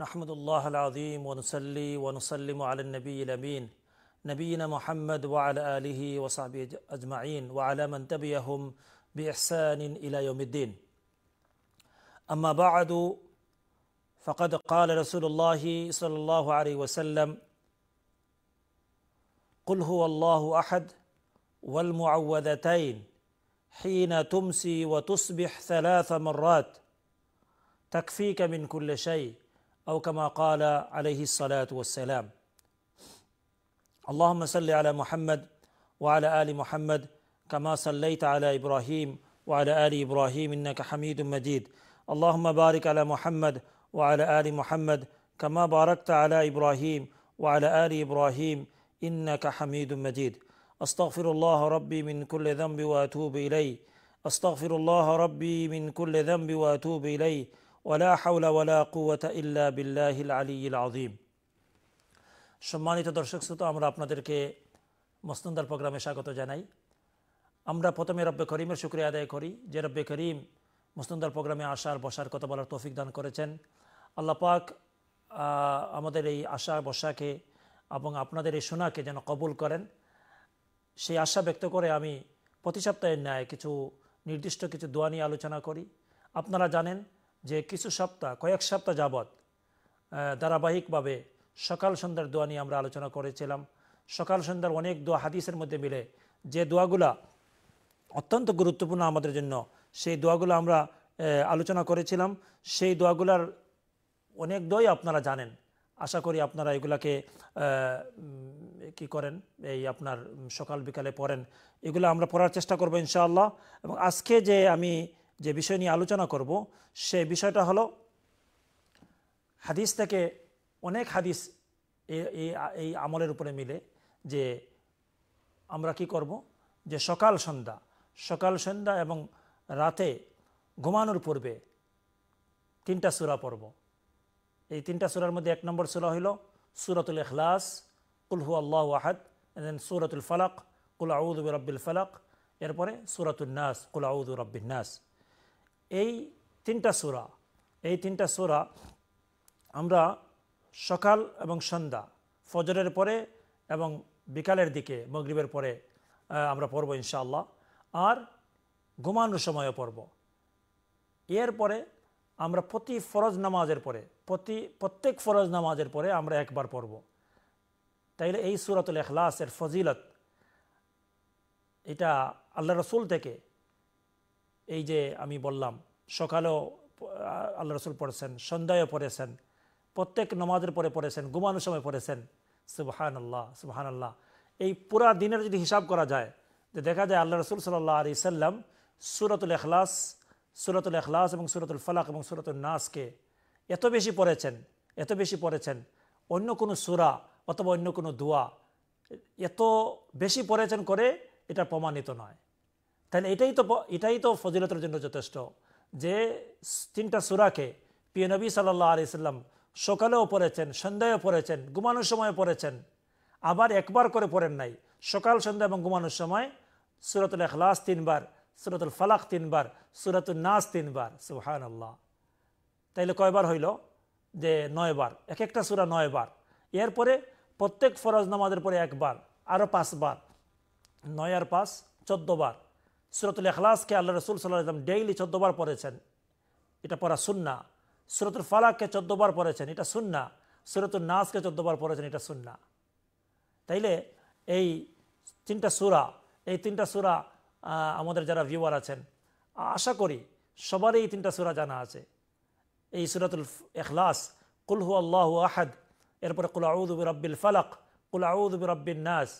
نحمد الله العظيم ونصلي ونسلم على النبي الأمين نبينا محمد وعلى آله وصحبه أجمعين وعلى من تبعهم بإحسان إلى يوم الدين أما بعد فقد قال رسول الله صلى الله عليه وسلم قل هو الله أحد والمعوذتين حين تمسي وتصبح ثلاث مرات تكفيك من كل شيء او كما قال عليه الصلاه والسلام اللهم صل على محمد وعلى ال محمد كما صليت على ابراهيم وعلى ال ابراهيم انك حميد مجيد اللهم بارك على محمد وعلى ال محمد كما باركت على ابراهيم وعلى ال ابراهيم انك حميد مجيد استغفر الله ربي من كل ذنب واتوب اليه استغفر الله ربي من كل ذنب واتوب اليه ওয়ালা হাউলা ওয়ালা কুয়াতা ইল্লা বিল্লাহিল আলিল আজিম সম্মানিত দর্শক শ্রোতা আমরা আপনাদেরকে মস্তন্দার প্রোগ্রামে স্বাগত জানাই আমরা প্রথমে রব্বে করিমের শুক্রিয়া আদায় করি যে রব্বে করিম মস্তন্দার প্রোগ্রামে আসার বসার কথা বলার তৌফিক দান করেছেন আল্লাহ পাক আমাদের এই আশা বসাকে এবং আপনাদের এই সোনাকে যেন কবুল করেন সেই আশা ব্যক্ত করে আমি প্রতি সপ্তাহের ন্যায় কিছু নির্দিষ্ট কিছু দোয়া নিয়ে আলোচনা করি আপনারা জানেন যে কিছু সপ্তাহ কয়েক সপ্তাহ যাবৎ ধারাবাহিকভাবে সকাল সন্ধ্যার দোয়া নিয়ে আমরা আলোচনা করেছিলাম সকাল সন্ধ্যার অনেক দোয়া হাদিসের মধ্যে মিলে যে দোয়াগুলা অত্যন্ত গুরুত্বপূর্ণ আমাদের জন্য সেই দোয়াগুলো আমরা আলোচনা করেছিলাম সেই দোয়াগুলার অনেক দোয়াই আপনারা জানেন আশা করি আপনারা এগুলাকে কি করেন এই আপনার সকাল বিকালে পড়েন এগুলো আমরা পড়ার চেষ্টা করবো ইনশাআল্লাহ এবং আজকে যে আমি যে বিষয় নিয়ে আলোচনা করব সে বিষয়টা হলো হাদিস থেকে অনেক হাদিস এই আমলের উপরে মিলে যে আমরা কি করব যে সকাল সন্ধ্যা সকাল সন্ধ্যা এবং রাতে ঘুমানোর পূর্বে তিনটা সুরা পড়ব এই তিনটা সুরার মধ্যে এক নম্বর সুরা হইল সুরাতুল এখলাস কুলহু আল্লাহ ওয়াহাদ দেন সুরাতুল ফালাক কুল আউদ রব্বিল ফালাক এরপরে সুরাতুল নাস কুল আউদ রব্বিন নাস এই তিনটা সুরা এই তিনটা সুরা আমরা সকাল এবং সন্ধ্যা ফজরের পরে এবং বিকালের দিকে মগরিবের পরে আমরা পড়ব ইনশাআল্লাহ আর ঘুমানোর সময়ও পড়ব এরপরে আমরা প্রতি ফরজ নামাজের পরে প্রতি প্রত্যেক ফরজ নামাজের পরে আমরা একবার পড়ব তাইলে এই সুরাতুল এখলাসের ফজিলত এটা আল্লাহ রসুল থেকে এই যে আমি বললাম সকালেও আল্লাহ রসুল পড়েছেন সন্ধ্যায়ও পড়েছেন প্রত্যেক নমাজের পরে পড়েছেন ঘুমানোর সময় পড়েছেন সুবহান আল্লাহ সুবহান আল্লাহ এই পুরা দিনের যদি হিসাব করা যায় যে দেখা যায় আল্লাহ রসুল সাল্লাহ আলি সাল্লাম সুরতুল এখলাস সুরতুল এখলাস এবং সুরতুল ফালাক এবং সুরতুল নাসকে এত বেশি পড়েছেন এত বেশি পড়েছেন অন্য কোনো সুরা অথবা অন্য কোনো দোয়া এত বেশি পড়েছেন করে এটা প্রমাণিত নয় তাহলে এটাই তো এটাই তো ফজিলতের জন্য যথেষ্ট যে তিনটা সুরাকে নবী সাল্লাহ আলিয়াল্লাম সকালেও পড়েছেন সন্ধ্যায়ও পড়েছেন ঘুমানোর সময় পড়েছেন আবার একবার করে পড়েন নাই সকাল সন্ধ্যা এবং ঘুমানোর সময় সুরাতুল এখলাস তিনবার সুরাতুল ফালাক তিনবার সুরাতুল নাস তিনবার সুহান আল্লাহ তাইলে কয়বার হইল যে নয়বার এক একটা সুরা নয়বার এরপরে প্রত্যেক ফরজ নামাজের পরে একবার আরও পাঁচবার নয় আর পাঁচ চোদ্দবার সুরতুল এখলাসকে আল্লাহ রসুল সাল্লাহ ইসলাম ডেইলি চোদ্দবার পড়েছেন এটা পড়া সুন্না সুরতুল ফালাককে চোদ্দবার পড়েছেন এটা সুন্না সুরতুল নাসকে চোদ্দবার পড়েছেন এটা সুন্না তাইলে এই তিনটা সুরা এই তিনটা সুরা আমাদের যারা ভিউয়ার আছেন আশা করি সবারই এই তিনটা সুরা জানা আছে এই সুরাতুল এখলাস কুলহু আল্লাহ আহাদ এরপরে কুল রব্বিল ফালাক কুল রব্বিন নাস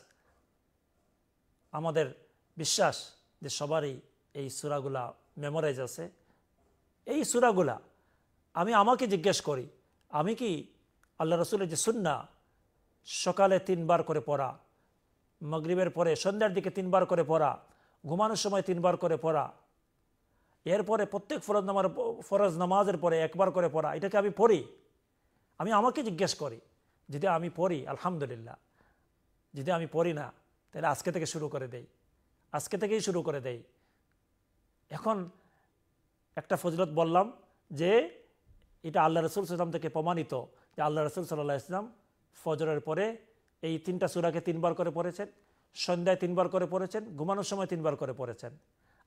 আমাদের বিশ্বাস যে সবারই এই সুরাগুলা মেমোরাইজ আছে এই সুরাগুলা আমি আমাকে জিজ্ঞেস করি আমি কি আল্লাহ রসুলের যে সুন্না সকালে তিনবার করে পড়া মগরিবের পরে সন্ধ্যার দিকে তিনবার করে পড়া ঘুমানোর সময় তিনবার করে পড়া এরপরে প্রত্যেক ফরজ নামার ফরজ নামাজের পরে একবার করে পড়া এটাকে আমি পড়ি আমি আমাকে জিজ্ঞেস করি যদি আমি পড়ি আলহামদুলিল্লাহ যদি আমি পড়ি না তাহলে আজকে থেকে শুরু করে দেয় আজকে থেকেই শুরু করে দেয় এখন একটা ফজলত বললাম যে এটা আল্লাহ রসুল সাল্লাম থেকে প্রমাণিত যে আল্লাহ রসুল সাল্লাহ ইসলাম ফজরের পরে এই তিনটা সুরাকে তিনবার করে পড়েছেন সন্ধ্যায় তিনবার করে পড়েছেন ঘুমানোর সময় তিনবার করে পড়েছেন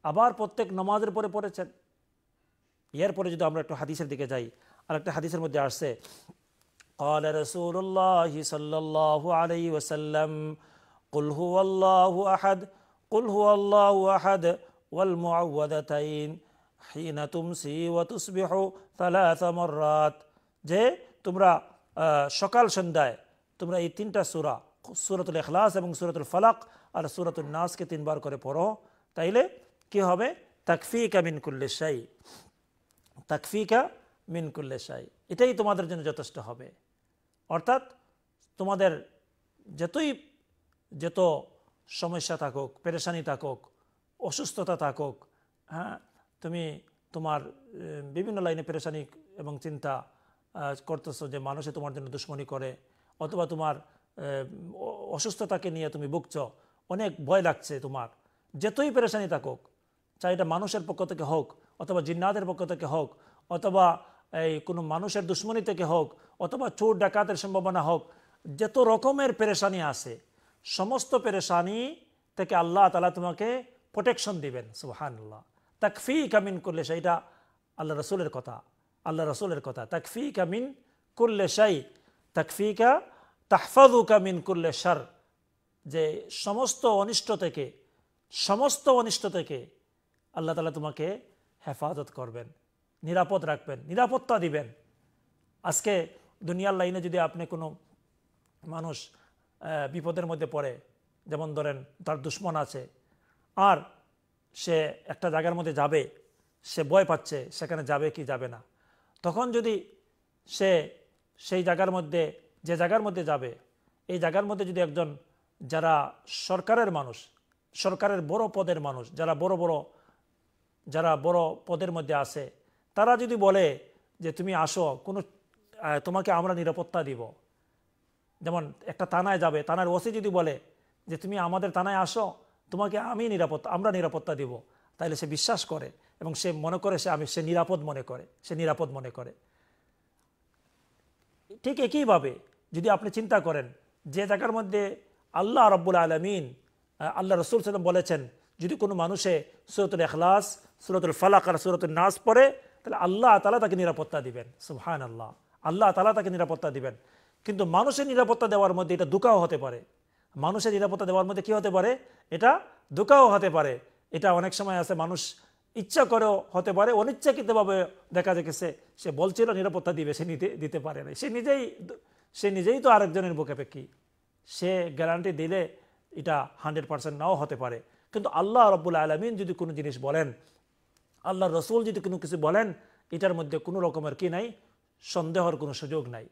আবার প্রত্যেক নমাজের পরে পড়েছেন এরপরে যদি আমরা একটু হাদিসের দিকে যাই আর একটা হাদিসের মধ্যে আসছে قال رسول الله صلى الله عليه وسلم قل هو الله أحد قل هو الله أحد والمعوذتين حين تمسي وتصبح ثلاث مرات যে তোমরা সকাল সন্ধ্যায় তোমরা এই তিনটা সুরা সুরাতুল এখলাস এবং সুরতুল ফলাক আর সুরতুল নাসকে তিনবার করে পড়ো তাইলে কি হবে তাকফিকা মিনকুল্লে সাই তাকফিকা মিনকুল্লে সাই এটাই তোমাদের জন্য যথেষ্ট হবে অর্থাৎ তোমাদের যতই যত সমস্যা থাকুক পেরেশানি থাকুক অসুস্থতা থাকুক হ্যাঁ তুমি তোমার বিভিন্ন লাইনে পেরেশানি এবং চিন্তা করতেছো যে মানুষে তোমার জন্য দুশ্মনী করে অথবা তোমার অসুস্থতাকে নিয়ে তুমি ভুগছ অনেক ভয় লাগছে তোমার যেতই পেরেশানি থাকুক চাই এটা মানুষের পক্ষ থেকে হোক অথবা জিন্নাদের পক্ষ থেকে হোক অথবা এই কোনো মানুষের দুশ্মনী থেকে হোক অথবা চোর ডাকাতের সম্ভাবনা হোক যত রকমের পেরেশানি আছে সমস্ত পেরেশানি থেকে আল্লাহ তালা তোমাকে প্রোটেকশন দিবেন সুবাহান্লাহ তাকফি কামিন করলে সেইটা আল্লাহ রসুলের কথা আল্লাহ রসুলের কথা তাকফি কামিন করলে সাই তাকফিকা তাহফাদু কামিন করলে সার যে সমস্ত অনিষ্ট থেকে সমস্ত অনিষ্ট থেকে আল্লাহ তালা তোমাকে হেফাজত করবেন নিরাপদ রাখবেন নিরাপত্তা দিবেন আজকে দুনিয়ার লাইনে যদি আপনি কোনো মানুষ বিপদের মধ্যে পড়ে যেমন ধরেন তার দুশ্মন আছে আর সে একটা জায়গার মধ্যে যাবে সে বয় পাচ্ছে সেখানে যাবে কি যাবে না তখন যদি সে সেই জায়গার মধ্যে যে জায়গার মধ্যে যাবে এই জায়গার মধ্যে যদি একজন যারা সরকারের মানুষ সরকারের বড় পদের মানুষ যারা বড় বড় যারা বড় পদের মধ্যে আছে তারা যদি বলে যে তুমি আসো কোনো তোমাকে আমরা নিরাপত্তা দিব যেমন একটা থানায় যাবে থানার ওসি যদি বলে যে তুমি আমাদের থানায় আসো তোমাকে আমি নিরাপত্তা আমরা নিরাপত্তা দিব তাহলে সে বিশ্বাস করে এবং সে মনে করে সে আমি সে নিরাপদ মনে করে সে নিরাপদ মনে করে ঠিক একইভাবে যদি আপনি চিন্তা করেন যে জায়গার মধ্যে আল্লাহ রব্বুল আলমিন আল্লাহ রসুল সালাম বলেছেন যদি কোনো মানুষে সুরতুল এখলাস সুরতুল ফালাক আর সুরতুল নাস পড়ে তাহলে আল্লাহ তালা তাকে নিরাপত্তা দিবেন সুহান আল্লাহ আল্লাহ তালা তাকে নিরাপত্তা দিবেন কিন্তু মানুষের নিরাপত্তা দেওয়ার মধ্যে এটা দুকাও হতে পারে মানুষের নিরাপত্তা দেওয়ার মধ্যে কি হতে পারে এটা দুকাও হতে পারে এটা অনেক সময় আছে মানুষ ইচ্ছা করেও হতে পারে অনিচ্ছাকৃতভাবে দেখা গেছে সে বলছিল নিরাপত্তা দিবে সে নিতে দিতে পারে না সে নিজেই সে নিজেই তো আরেকজনের বুকে পেকি সে গ্যারান্টি দিলে এটা হান্ড্রেড পার্সেন্ট নাও হতে পারে কিন্তু আল্লাহ রব্বুল আলমিন যদি কোনো জিনিস বলেন আল্লাহ রসুল যদি কোনো কিছু বলেন এটার মধ্যে কোনো রকমের কি নাই সন্দেহর কোনো সুযোগ নাই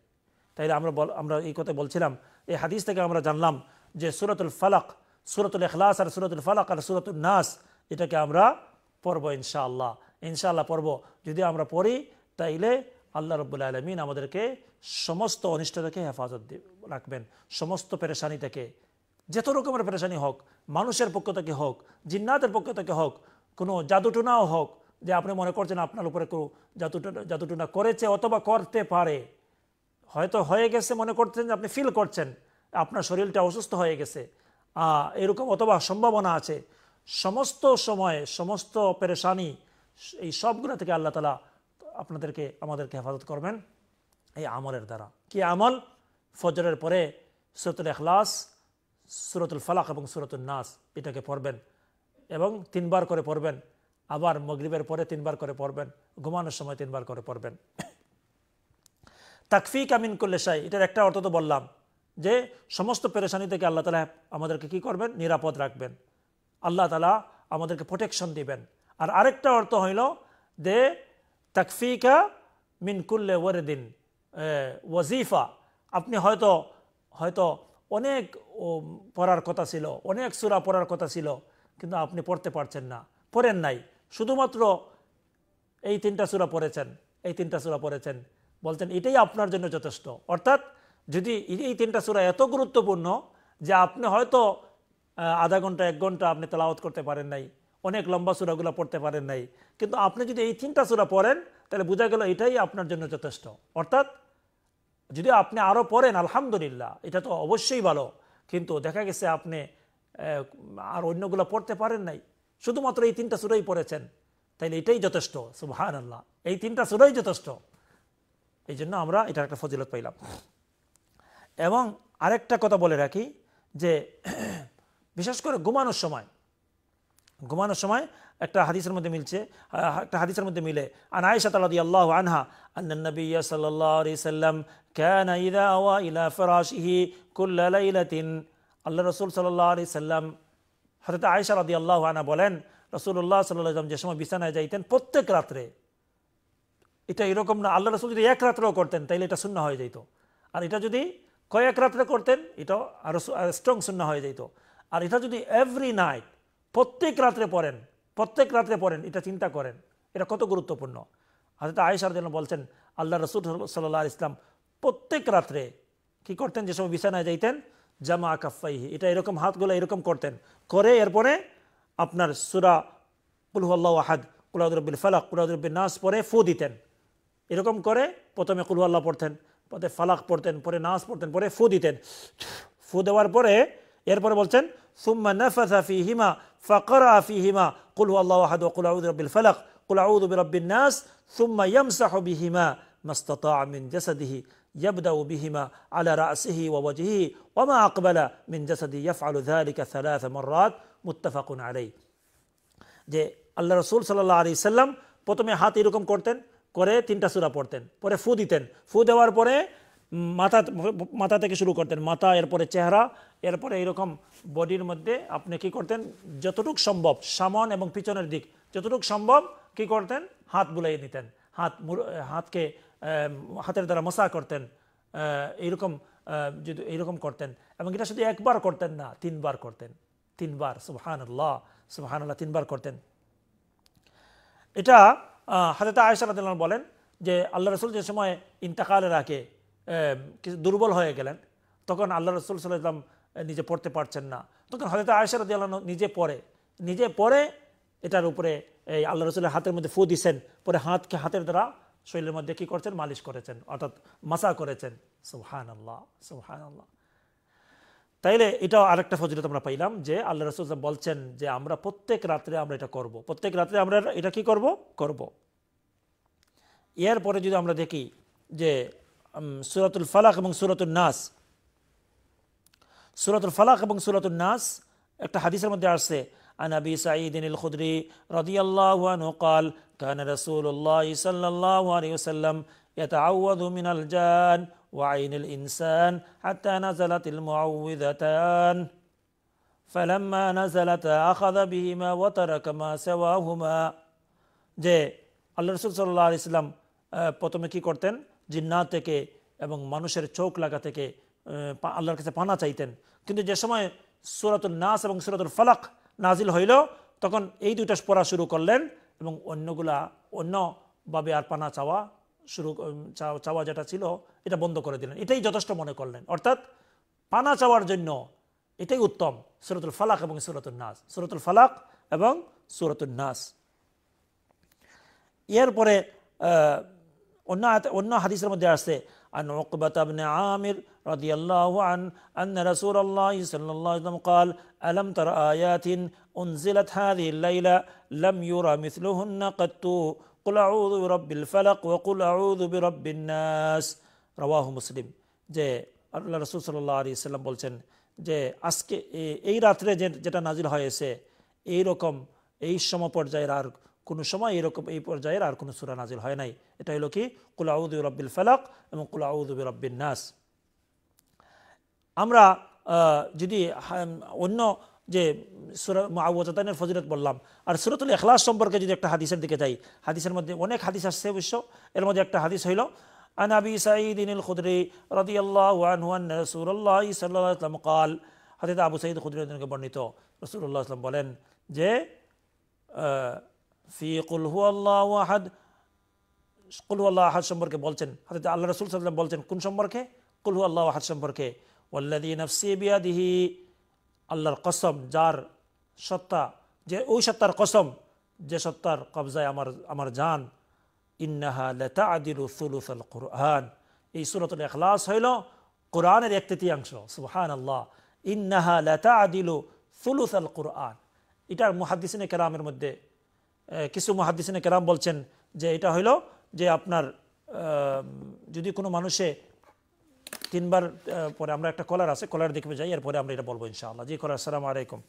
তাইলে আমরা আমরা এই কথা বলছিলাম এই হাদিস থেকে আমরা জানলাম যে সুরতুল ফালাক সুরতুল এখলাস আর সুরতুল ফালাক আর সুরতুল নাস এটাকে আমরা পড়ব ইনশাআল্লাহ ইনশাআল্লাহ পড়ব যদি আমরা পড়ি তাইলে আল্লাহ রবুল্লা আলমিন আমাদেরকে সমস্ত অনিষ্ট থেকে হেফাজত রাখবেন সমস্ত পেরেশানি থেকে যত রকমের পেরেশানি হোক মানুষের পক্ষ থেকে হোক জিন্নাতের পক্ষ থেকে হোক কোনো জাদুটুনাও হোক যে আপনি মনে করছেন আপনার উপরে কেউ জাদুটুনা জাদুটুনা করেছে অথবা করতে পারে হয়তো হয়ে গেছে মনে করছেন আপনি ফিল করছেন আপনার শরীরটা অসুস্থ হয়ে গেছে এরকম অথবা সম্ভাবনা আছে সমস্ত সময়ে সমস্ত পেরেশানি এই সবগুলো থেকে আল্লাহ তালা আপনাদেরকে আমাদেরকে হেফাজত করবেন এই আমলের দ্বারা কি আমল ফজরের পরে সুরতুল এখলাস সুরতুল ফালাক এবং সুরতুল নাস এটাকে পড়বেন এবং তিনবার করে পড়বেন আবার মগরিবের পরে তিনবার করে পড়বেন ঘুমানোর সময় তিনবার করে পড়বেন তাকফি কামিন করলে সাই এটার একটা অর্থ তো বললাম যে সমস্ত পেরেশানি থেকে আল্লাহ তালা আমাদেরকে কি করবেন নিরাপদ রাখবেন আল্লাহ তালা আমাদেরকে প্রোটেকশন দিবেন আর আরেকটা অর্থ হইল দে তাকফিকা মিনকুল্লে ওয়ারেদিন ওয়াজিফা আপনি হয়তো হয়তো অনেক পড়ার কথা ছিল অনেক সুরা পড়ার কথা ছিল কিন্তু আপনি পড়তে পারছেন না পড়েন নাই শুধুমাত্র এই তিনটা সুরা পড়েছেন এই তিনটা সুরা পড়েছেন বলছেন এটাই আপনার জন্য যথেষ্ট অর্থাৎ যদি এই তিনটা সুরা এত গুরুত্বপূর্ণ যে আপনি হয়তো আধা ঘন্টা এক ঘন্টা আপনি তেলাওয়াত করতে পারেন নাই অনেক লম্বা সুরাগুলো পড়তে পারেন নাই কিন্তু আপনি যদি এই তিনটা সুরা পড়েন তাহলে বোঝা গেল এটাই আপনার জন্য যথেষ্ট অর্থাৎ যদি আপনি আরও পড়েন আলহামদুলিল্লাহ এটা তো অবশ্যই ভালো কিন্তু দেখা গেছে আপনি আর অন্যগুলো পড়তে পারেন নাই শুধুমাত্র এই তিনটা সুরাই পড়েছেন তাইলে এটাই যথেষ্ট সুবাহ আল্লাহ এই তিনটা সুরাই যথেষ্ট এই জন্য আমরা এটার একটা ফজিলত পাইলাম এবং আরেকটা কথা বলে রাখি যে বিশেষ করে ঘুমানোর সময় ঘুমানোর সময় একটা হাদিসের মধ্যে মিলছে একটা হাদিসের মধ্যে মিলে আন আয়েশা তালাদি আল্লাহ আনহা আন্নান নবী আলি সাল্লাম কেন ইদা ওয়া ইলা ফিরাশিহি কুল্লা লাইলাতিন আল্লাহ রসুল সাল্লাল্লাহু আলাইহি সাল্লাম হযরত আয়েশা আল্লাহ আনহা বলেন রাসূলুল্লাহ সাল্লাল্লাহু আলাইহি যে সময় বিছানায় যাইতেন প্রত্যেক রাত্রে এটা এরকম না আল্লাহ রসুল যদি এক রাত্রেও করতেন তাইলে এটা শূন্য হয়ে যেত আর এটা যদি কয়েক রাত্রে করতেন এটা আরও স্ট্রং শূন্য হয়ে যেত আর এটা যদি এভরি নাইট প্রত্যেক রাত্রে পড়েন প্রত্যেক রাত্রে পড়েন এটা চিন্তা করেন এটা কত গুরুত্বপূর্ণ হজরত আয়েশার জন্য বলছেন আল্লাহ রসুল সাল্লাহ ইসলাম প্রত্যেক রাত্রে কি করতেন যে সময় বিছানায় যাইতেন জামা আকাফাইহি এটা এরকম হাতগুলো এরকম করতেন করে এরপরে আপনার সুরা আল্লাহ আহাদ কুলাউদ্দুরবিল ফালাক কুলাউদ্দুরবিল নাস পরে ফু দিতেন এরকম করে প্রথমে কুল আল্লাহ পড়তেন পরে ফালাক পড়তেন পরে নাস পড়তেন পরে ফু দিতেন ফু দেওয়ার পরে এরপরে বলছেন সুম্মা নাফাসা ফীহিমা ফাকরা ফীহিমা কুলু আল্লাহ আহাদ ওয়া কুল আউযু রব্বিল ফালাক কুল আউযু বিরব্বিন নাস সুম্মা ইয়ামসাহু বিহিমা মাস্তাতা মিন জাসাদিহি يبدأ بهما على رأسه ووجهه وما أقبل من جسده يفعل ذلك ثلاث مرات متفق عليه যে আল্লাহ রসুল সাল্লাহ আলি সাল্লাম প্রথমে হাত ركم করতেন করে তিনটা সুরা পড়তেন পরে ফু দিতেন ফু দেওয়ার পরে মাথা মাথা থেকে শুরু করতেন মাথা এরপরে চেহারা এরপরে এইরকম বডির মধ্যে আপনি কি করতেন যতটুক সম্ভব সামন এবং পিছনের দিক যতটুক সম্ভব কি করতেন হাত বুলাই নিতেন হাত হাতকে হাতের দ্বারা মশা করতেন এইরকম যদি এইরকম করতেন এবং এটা শুধু একবার করতেন না তিনবার করতেন তিনবার সুবহান আল্লাহ সুবহান আল্লাহ তিনবার করতেন এটা হাজরত আয়সালাদ বলেন যে আল্লাহ রসুল যে সময় ইন্তাকালের আগে দুর্বল হয়ে গেলেন তখন আল্লাহ রসুল সাল্লাম নিজে পড়তে পারছেন না তখন হজরত আয়সালাদ নিজে পড়ে নিজে পড়ে এটার উপরে এই আল্লাহ রসুলের হাতের মধ্যে ফু দিচ্ছেন পরে হাতকে হাতের দ্বারা শরীরের মধ্যে কী করছেন মালিশ করেছেন অর্থাৎ মাসা করেছেন সুহান আল্লাহ সুহান আল্লাহ তাইলে এটাও একটা ফজিলত আমরা পাইলাম যে আল্লাহ রসুল বলছেন যে আমরা প্রত্যেক রাত্রে আমরা এটা করব। প্রত্যেক রাত্রে আমরা এটা কি করব করব। এরপরে যদি আমরা দেখি যে সুরাতুল ফালাক এবং সুরাতুল নাস সুরাতুল ফালাক এবং সুরাতুল নাস একটা হাদিসের মধ্যে আসছে عن أبي سعيد الخدري رضي الله عنه قال كان رسول الله صلى الله عليه وسلم يتعوذ من الجان وعين الإنسان حتى نزلت المعوذتان فلما نزلت أخذ بهما وترك ما سواهما যে আল্লাহ রসুল সাল্লাহ ইসলাম প্রথমে কি করতেন জিন্না থেকে এবং মানুষের চোখ লাগা থেকে আল্লাহর কাছে পানা চাইতেন কিন্তু যে সময় সুরাতুল নাস এবং সুরাতুল ফলাক নাজিল হইল তখন এই দুইটা পড়া শুরু করলেন এবং অন্যগুলা অন্যভাবে আর পানা চাওয়া শুরু চাওয়া যেটা ছিল এটা বন্ধ করে দিলেন এটাই যথেষ্ট মনে করলেন অর্থাৎ পানা চাওয়ার জন্য এটাই উত্তম সুরতুল ফালাক এবং সুরতুল নাস সুরতুল ফালাক এবং সুরতুল নাস এরপরে অন্য অন্য হাদিসের মধ্যে আসে عن عقبة بن عامر رضي الله عنه أن رسول الله صلى الله عليه وسلم قال ألم تر آيات أنزلت هذه الليلة لم يرى مثلهن قط কুল আউদ রব্বিল ফালাক ও কুল আউদ বিরব্বিনাস রবাহ মুসলিম যে আল্লাহ রসুল সাল্লাহ আলী সাল্লাম বলছেন যে আজকে এই রাত্রে যে যেটা নাজিল হয়েছে এই রকম এই সম পর্যায়ের আর কোনো সময় এরকম এই পর্যায়ের আর কোনো সুরা নাজিল হয় নাই এটা হলো কি কুলাউদ রব্বিল ফালাক এবং কুলাউদ রব্বিন নাস আমরা যদি অন্য যে মাওয়াজাতানের ফজিলত বললাম আর সুরতুল এখলাস সম্পর্কে যদি একটা হাদিসের দিকে যাই হাদিসের মধ্যে অনেক হাদিস আসছে অবশ্য এর মধ্যে একটা হাদিস হইল عن أبي سعيد الخدري رضي الله عنه أن رسول الله صلى الله عليه وسلم قال حضرت أبو سعيد الخدري رضي বর্ণিত رسول الله صلى الله عليه وسلم বলেন যে ফি কুল হু আল্লাহ আহাদ কুল হু আল্লাহ আহাদ সম্পর্কে বলছেন হাজরত আল্লাহ রসুল সাল্লাম বলছেন কোন সম্পর্কে কুল হু আল্লাহ আহাদ সম্পর্কে ওয়াল্লাদি নফসি বিয়াদিহি আল্লাহর কসম যার সত্তা যে ওই সত্তার কসম যে সত্তার কবজায় আমার আমার জান ইন্নাহা লেতা আদিলু সুলুসল কুরআন এই সুরতুল এখলাস হইল কোরআনের এক তৃতীয়াংশ সুহান আল্লাহ ইন্নাহা লেতা আদিলু সুলুসল কুরআন এটার মহাদিসিনে কেরামের মধ্যে কিছু মহাদিসিনে কেরাম বলছেন যে এটা হইল যে আপনার যদি কোনো মানুষে তিনবার পরে আমরা একটা কলার আছে কলার দেখবে যাই এরপরে আমরা এটা বলবো ইনশাআল্লাহ জি কলার আসসালামু আলাইকুম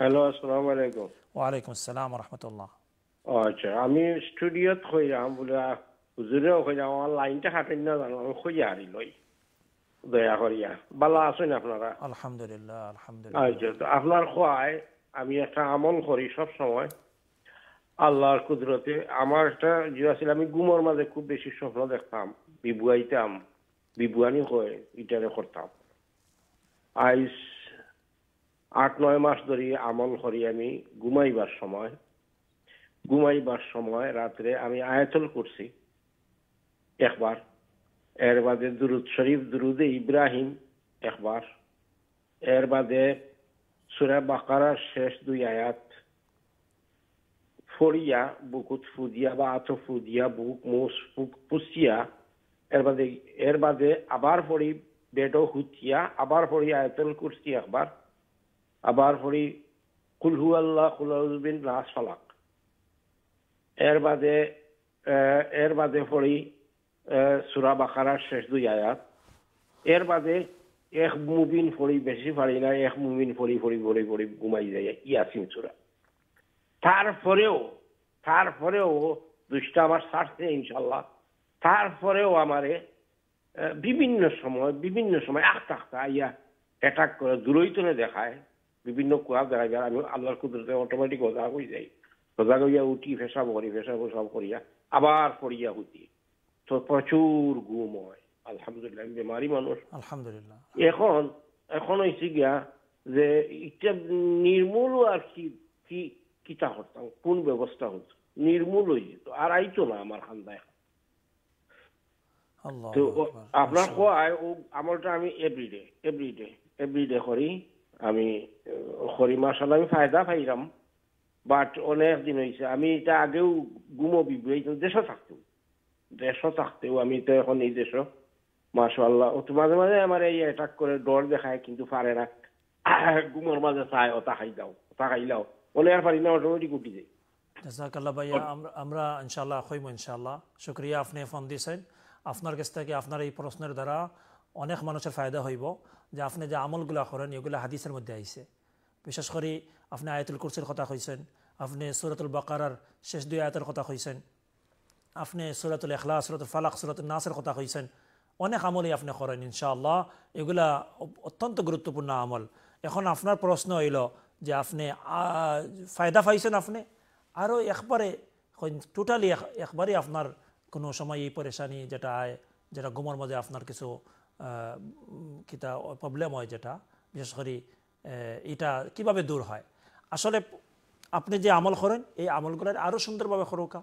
হ্যালো আসসালাম আলাইকুম ওয়ালাইকুম আসসালাম রহমতুল্লাহ আচ্ছা আমি স্টুডিওত হয়ে যাম বলে হুজুরেও যাও আমার লাইনটা হাঁটেন না জানো আমি খুঁজে হারি লই দয়া করিয়া ভালো আছেন আপনারা আলহামদুলিল্লাহ আলহামদুলিল্লাহ আচ্ছা তো আপনার খোয়াই আমি একটা আমল করি সব সময় আল্লাহর কুদরতে আমার একটা যে আমি গুমর মাঝে খুব বেশি স্বপ্ন দেখতাম বিবুয়াইতাম বিবুয়ানি হয় ইটারে করতাম আইস আট নয় মাস ধরে আমল করি আমি ঘুমাইবার সময় ঘুমাইবার সময় রাত্রে আমি আয়াতল করছি একবার এর বাদে দুরুদ শরীফ দুরুদে ইব্রাহিম একবার এর বাদে সুরা বাকারার শেষ দুই আয়াত ফরিয়া বুকুত ফুদিয়া বা আত ফুদিয়া বুক মুস পুষিয়া এর বাদে এর বাদে আবার পড়ি বেডো হুচিয়া আবার পড়ি আয়তল কুরসি একবার আবার পড়ি কুলহু আল্লাহ কুলাউদ্দিন নাস ফালাক এর বাদে এর বাদে পড়ি সুরা বাকারার শেষ দুই আয়াত এর বাদে এক মুবিন ফড়ি বেশি পারি না এক মুবিন ফড়ি ফড়ি ফড়ি ফড়ি ঘুমাই যায় ইয়াসিন সুরা তারপরেও তারপরেও দুষ্টা আমার ছাড়ছে ইনশাল্লাহ তারপরেও আমারে বিভিন্ন সময় বিভিন্ন সময় আখতা আখতা আইয়া অ্যাটাক করে দূরই তোলে দেখায় বিভিন্ন কুয়া দেখা যায় আমি আল্লাহর কুদরতে অটোমেটিক অজা হয়ে যাই অজা হইয়া উঠি ফেসাব করি ফেসাব সব করিয়া আবার পড়িয়া উঠি তো প্রচুর গুম হয় আলহামদুলিল্লাহ আমি বেমারি মানুষ আলহামদুলিল্লাহ এখন এখন হয়েছে গিয়া যে ইটা নির্মূল আর কি কি কিতা হতাম কোন ব্যবস্থা হতো নির্মূল হয়ে যেত আর আইতো না আমার খান্দায় তো আপনার ও আমলটা আমি এভরিডে এভরিডে এভরিডে করি আমি আমি ফায়দা পাইলাম বাট অনেক দিন হয়েছে আমি এটা আগেও গুমো থাকতেও আমি তো এখন এই মাসাল্লাহ তো মাঝে মাঝে আমার এই করে ডর দেখায় কিন্তু পারে না গুমোর মাঝে চায় ও তাকাই দাও বলে আর পারি না অটোমেটিক উঠি যায় জাজাকাল্লাহ ভাইয়া আমরা ইনশাল্লাহ হইব ইনশাল্লাহ শুক্রিয়া আপনি ফোন দিয়েছেন আপনার কাছ থেকে আপনার এই প্রশ্নের দ্বারা অনেক মানুষের ফায়দা হইব যে আপনি যে আমলগুলা করেন এগুলো হাদিসের মধ্যে আইসে বিশেষ করে আপনি আয়াতুল কুরসির কথা কইছেন আপনি সুরাতুল বাকারার শেষ দুই আয়াতের কথা কইছেন আপনি সুরাতুল এখলা সুরাতুল ফালাক সুরাতুল নাসের কথা কইছেন অনেক আমলই আপনি করেন ইনশাআল্লাহ এগুলা অত্যন্ত গুরুত্বপূর্ণ আমল এখন আপনার প্রশ্ন হইল যে আপনি ফায়দা পাইছেন আপনি আরও একবারে টোটালি একবারই আপনার কোনো সময় এই পরেশানি যেটা আয় যেটা ঘুমোর মধ্যে আপনার কিছু কিতা প্রবলেম হয় যেটা বিশেষ করে এটা কিভাবে দূর হয় আসলে আপনি যে আমল করেন এই আমলগুলো আরও সুন্দরভাবে খরোকা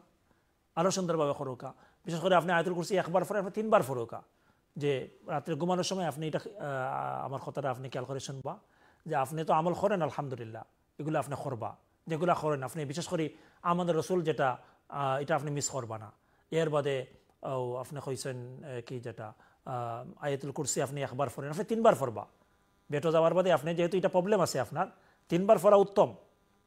আরও সুন্দরভাবে খরোকা বিশেষ করে আপনি আয়তুল করছি একবার ফরে আপনি তিনবার ফরোকা যে রাত্রে ঘুমানোর সময় আপনি এটা আমার কথাটা আপনি খেয়াল করে শুনবা যে আপনি তো আমল করেন আলহামদুলিল্লাহ এগুলো আপনি করবা যেগুলো করেন আপনি বিশেষ করে আমাদের রসুল যেটা এটা আপনি মিস করবা না এর বাদে আপনি কইসেন কি যেটা আয়াতুল কুরসি আপনি একবার ফোরেন আপনি তিনবার ফোরবা বেটো যাওয়ার বাদে আপনি যেহেতু এটা প্রবলেম আছে আপনার তিনবার ফোরা উত্তম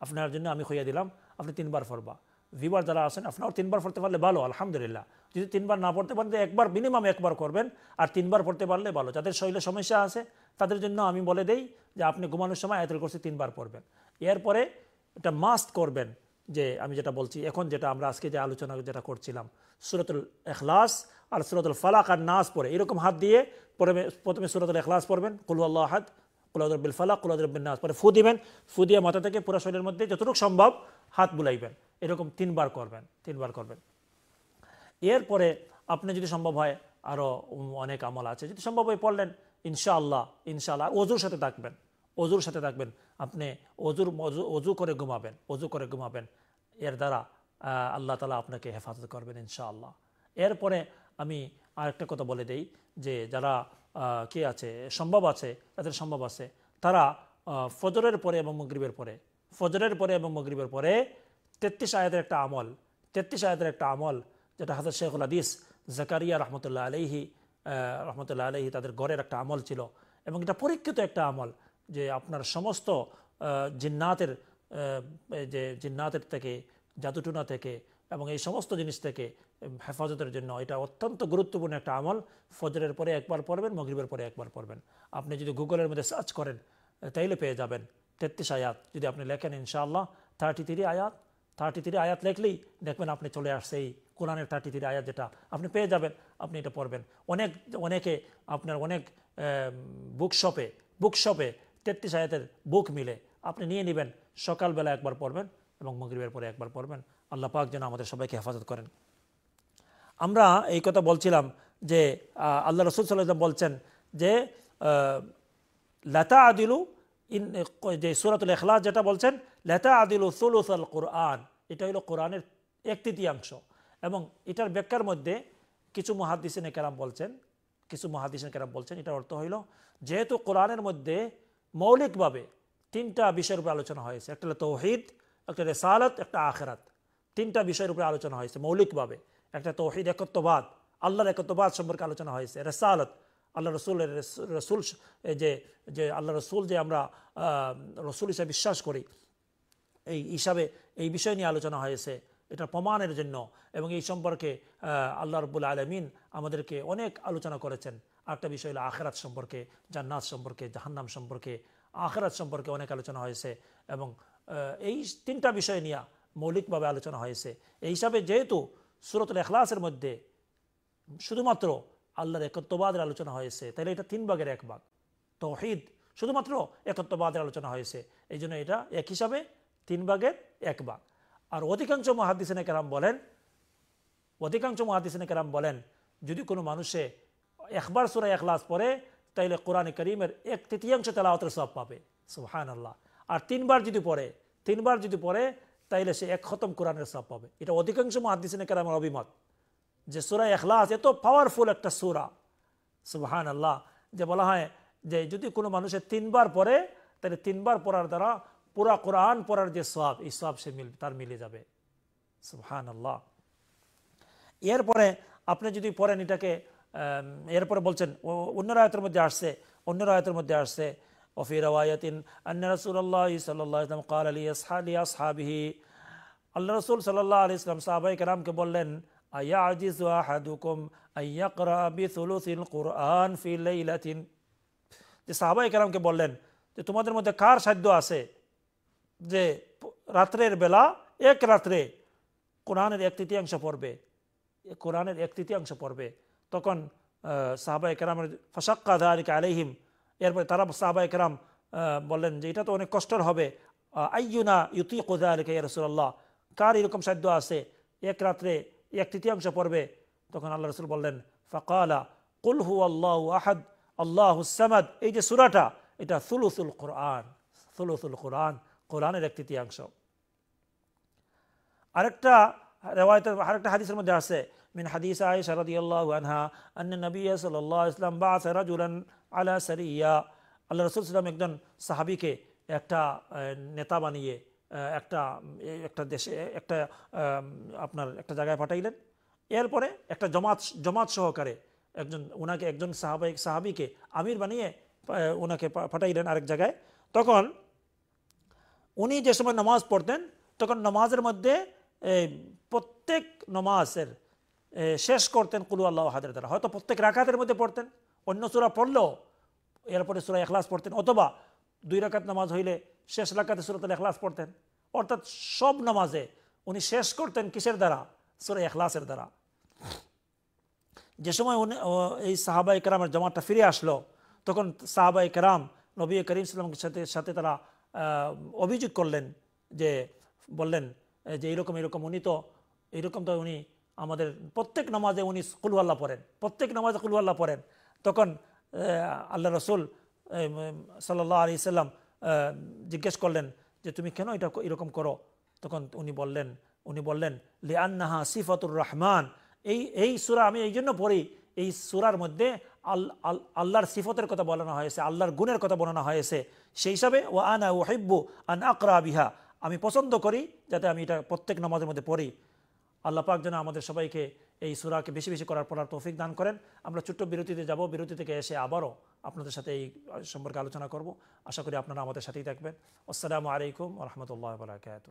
আপনার জন্য আমি খুঁজে দিলাম আপনি তিনবার ফোরবা ভিবার যারা আছেন আপনারও তিনবার পড়তে পারলে ভালো আলহামদুলিল্লাহ যদি তিনবার না পড়তে পারেন একবার মিনিমাম একবার করবেন আর তিনবার পড়তে পারলে ভালো যাদের শরীরে সমস্যা আছে তাদের জন্য আমি বলে দেই যে আপনি ঘুমানোর সময় আয়াতুল করছি তিনবার পড়বেন এরপরে এটা মাস্ট করবেন যে আমি যেটা বলছি এখন যেটা আমরা আজকে যে আলোচনা যেটা করছিলাম সুরতুল এখলাস আর সুরতুল ফালাক আর নাস পড়ে এরকম হাত দিয়ে প্রথমে প্রথমে সুরতুল এখলাস পড়বেন কুলু আল্লাহ হাত কুলাদুরবিল ফালাক কুলাদুরবিল নাস পরে ফু দিবেন ফু দিয়ে মাথা থেকে পুরো শরীরের মধ্যে যতটুকু সম্ভব হাত বুলাইবেন এরকম তিনবার করবেন তিনবার করবেন এরপরে আপনি যদি সম্ভব হয় আরও অনেক আমল আছে যদি সম্ভব হয় পড়লেন ইনশাআল্লাহ ইনশাআল্লাহ অজুর সাথে থাকবেন অজুর সাথে থাকবেন আপনি অজুর অজু করে ঘুমাবেন অজু করে ঘুমাবেন এর দ্বারা আল্লাহ তালা আপনাকে হেফাজত করবেন ইনশাআল্লাহ এরপরে আমি আরেকটা কথা বলে দিই যে যারা কে আছে সম্ভব আছে তাদের সম্ভব আছে তারা ফজরের পরে এবং মগরিবের পরে ফজরের পরে এবং মগরিবের পরে তেত্রিশ আয়াদের একটা আমল তেত্রিশ আয়াদের একটা আমল যেটা হাজার শেখুল আদিস জাকারিয়া রহমতুল্লাহ আলহি রহমতুল্লাহ আলহি তাদের গড়ের একটা আমল ছিল এবং এটা পরীক্ষিত একটা আমল যে আপনার সমস্ত জিন্নাতের যে জিন্নাতের থেকে জাদুটুনা থেকে এবং এই সমস্ত জিনিস থেকে হেফাজতের জন্য এটা অত্যন্ত গুরুত্বপূর্ণ একটা আমল ফজরের পরে একবার পড়বেন মগরিবের পরে একবার পড়বেন আপনি যদি গুগলের মধ্যে সার্চ করেন তাইলে পেয়ে যাবেন তেত্রিশ আয়াত যদি আপনি লেখেন ইনশাআল্লাহ থার্টি থ্রি আয়াত থার্টি থ্রি আয়াত লেখলেই দেখবেন আপনি চলে আসছে এই কোরআনের থার্টি থ্রি আয়াত যেটা আপনি পেয়ে যাবেন আপনি এটা পড়বেন অনেক অনেকে আপনার অনেক বুক শপে বুক শপে তেত্রিশ আয়াতের বুক মিলে আপনি নিয়ে নেবেন সকালবেলা একবার পড়বেন এবং মগরিবের পরে একবার পড়বেন আল্লাহ পাক যেন আমাদের সবাইকে হেফাজত করেন আমরা এই কথা বলছিলাম যে আল্লাহ রসুল সাল্লাম বলছেন যে লতা আদিলু ইন যে সুরাতুল এখলাস যেটা বলছেন লতা আদিলু সুলুসাল কোরআন এটা হলো কোরআনের এক তৃতীয়াংশ এবং এটার ব্যাখ্যার মধ্যে কিছু মহাদিসিনে কেরাম বলছেন কিছু মহাদিসিনে কেরাম বলছেন এটার অর্থ হইল যেহেতু কোরআনের মধ্যে মৌলিকভাবে তিনটা বিষয়ের উপরে আলোচনা হয়েছে একটা হলো তৌহিদ একটা রেসালত একটা আখেরাত তিনটা বিষয়ের উপরে আলোচনা হয়েছে মৌলিকভাবে একটা তৌহিদ একত্ববাদ আল্লাহর একত্ববাদ সম্পর্কে আলোচনা হয়েছে রেসালত আল্লাহ রসুলের রসুল যে যে আল্লাহ রসুল যে আমরা রসুল হিসাবে বিশ্বাস করি এই হিসাবে এই বিষয় নিয়ে আলোচনা হয়েছে এটা প্রমাণের জন্য এবং এই সম্পর্কে আল্লাহ রবুল আলমিন আমাদেরকে অনেক আলোচনা করেছেন আরেকটা বিষয় হলো আখেরাত সম্পর্কে জান্নাত সম্পর্কে জাহান্নাম সম্পর্কে আখেরাত সম্পর্কে অনেক আলোচনা হয়েছে এবং এই তিনটা বিষয় নিয়ে মৌলিকভাবে আলোচনা হয়েছে এই হিসাবে যেহেতু সুরতুল এখলাসের মধ্যে শুধুমাত্র আল্লাহর একত্ববাদের আলোচনা হয়েছে তাহলে এটা তিন ভাগের এক ভাগ তহিদ শুধুমাত্র একত্ববাদের আলোচনা হয়েছে এই জন্য এটা এক হিসাবে তিন ভাগের এক ভাগ আর অধিকাংশ মহাদিসিনে কেরাম বলেন অধিকাংশ মহাদিসিনে কেরাম বলেন যদি কোনো মানুষে একবার সুরাই এখলাস পরে তাইলে কোরআনে করিমের এক তৃতীয়াংশ তেলাওয়াতের সব পাবে সুহান আল্লাহ আর তিনবার যদি পড়ে তিনবার যদি পড়ে তাইলে সে এক খতম কোরআনের সব পাবে এটা অধিকাংশ মহাদিসিনে কেরামের অভিমত যে সুরাই এখলাস এত পাওয়ারফুল একটা সুরা সুবাহান আল্লাহ যে বলা হয় যে যদি কোনো মানুষের তিনবার পড়ে তাহলে তিনবার পড়ার দ্বারা পুরা কোরআন পড়ার যে সব এই সব সে মিল তার মিলে যাবে সুবহান আল্লাহ এরপরে আপনি যদি পড়েন এটাকে Um, এরপরে বলছেন অন্য রায়তের মধ্যে আসছে অন্য রায়তের মধ্যে আসছে وفي رواية أن رسول الله صلى الله عليه وسلم قال لأصحابه আল্লাহ রসুল সাল্লাহ আলি ইসলাম সাহাবাই কালামকে বললেন আয়া আয়াজিজু আহাদুকুম আয়াকরা বিসুলুসিল কুরআন ফি লাইলাতিন যে সাহাবাই কালামকে বললেন যে তোমাদের মধ্যে কার সাধ্য আছে যে রাত্রের বেলা এক রাত্রে কোরআনের এক তৃতীয়াংশ পড়বে কোরআনের এক তৃতীয়াংশ পড়বে তখন সাহাবা একরামের ফসাক্কা দারিক আলহিম এরপরে তারা সাহাবা একরাম বললেন যে এটা তো অনেক কষ্টর হবে আইয়ুনা ইউতি কোদা আলিকা রসুল্লাহ কার এরকম সাধ্য আছে এক রাত্রে এক তৃতীয়াংশ পড়বে তখন আল্লাহ রসুল বললেন ফকালা কুলহু আল্লাহ আহাদ আল্লাহ এই যে সুরাটা এটা সুলুসুল কোরআন সুলুসুল কোরআন কোরআনের এক তৃতীয়াংশ আরেকটা রেওয়ায়তের আরেকটা হাদিসের মধ্যে আছে من حديث عائشة رضي الله عنها أن النبي صلى الله عليه وسلم بعث رجلا على سرية আল্লাহ রসুল সাল্লাম একজন সাহাবিকে একটা নেতা বানিয়ে একটা একটা দেশে একটা আপনার একটা জায়গায় পাঠাইলেন এরপরে একটা জমাত জমাত সহকারে একজন ওনাকে একজন সাহাবিক সাহাবিকে আমির বানিয়ে ওনাকে পাঠাইলেন আরেক জায়গায় তখন উনি যে সময় নামাজ পড়তেন তখন নামাজের মধ্যে প্রত্যেক নমাজের শেষ করতেন কুলু আল্লাহ হাদের দ্বারা হয়তো প্রত্যেক রাখাতের মধ্যে পড়তেন অন্য সুরা পড়লেও এরপরে সুরা এখলাস পড়তেন অথবা দুই রাকাত নামাজ হইলে শেষ রাখাতে সুরাতাল এখলাস পড়তেন অর্থাৎ সব নামাজে উনি শেষ করতেন কিসের দ্বারা সুরা এখলাসের দ্বারা যে সময় উনি এই সাহাবা ইকরামের জামাতটা ফিরে আসলো তখন সাহাবা ইকরাম নবী করিম সাল্লামের সাথে সাথে তারা অভিযোগ করলেন যে বললেন যে এরকম এরকম উনি তো এরকম তো উনি আমাদের প্রত্যেক নামাজে উনি কুলুয়াল্লাহ পড়েন প্রত্যেক নামাজে কুলুয়াল্লাহ পড়েন তখন আল্লাহ রসুল সাল্লাহ আলি ইসাল্লাম জিজ্ঞেস করলেন যে তুমি কেন এটা এরকম করো তখন উনি বললেন উনি বললেন লিয়ান্নাহা সিফাতুর রহমান এই এই সুরা আমি এই জন্য পড়ি এই সুরার মধ্যে আল আল্লাহর সিফতের কথা বলানো হয়েছে আল্লাহর গুণের কথা বলানো হয়েছে সেই হিসাবে ও আনা ও হেব্বু আন আকরা বিহা আমি পছন্দ করি যাতে আমি এটা প্রত্যেক নামাজের মধ্যে পড়ি আল্লাহ পাক যেন আমাদের সবাইকে এই সুরাকে বেশি বেশি করার পড়ার তৌফিক দান করেন আমরা ছোট্ট বিরতিতে যাব বিরতি থেকে এসে আবারও আপনাদের সাথে এই সম্পর্কে আলোচনা করব আশা করি আপনারা আমাদের সাথেই থাকবেন আসসালামু আলাইকুম রহমতুল্লাহ বারাকাতু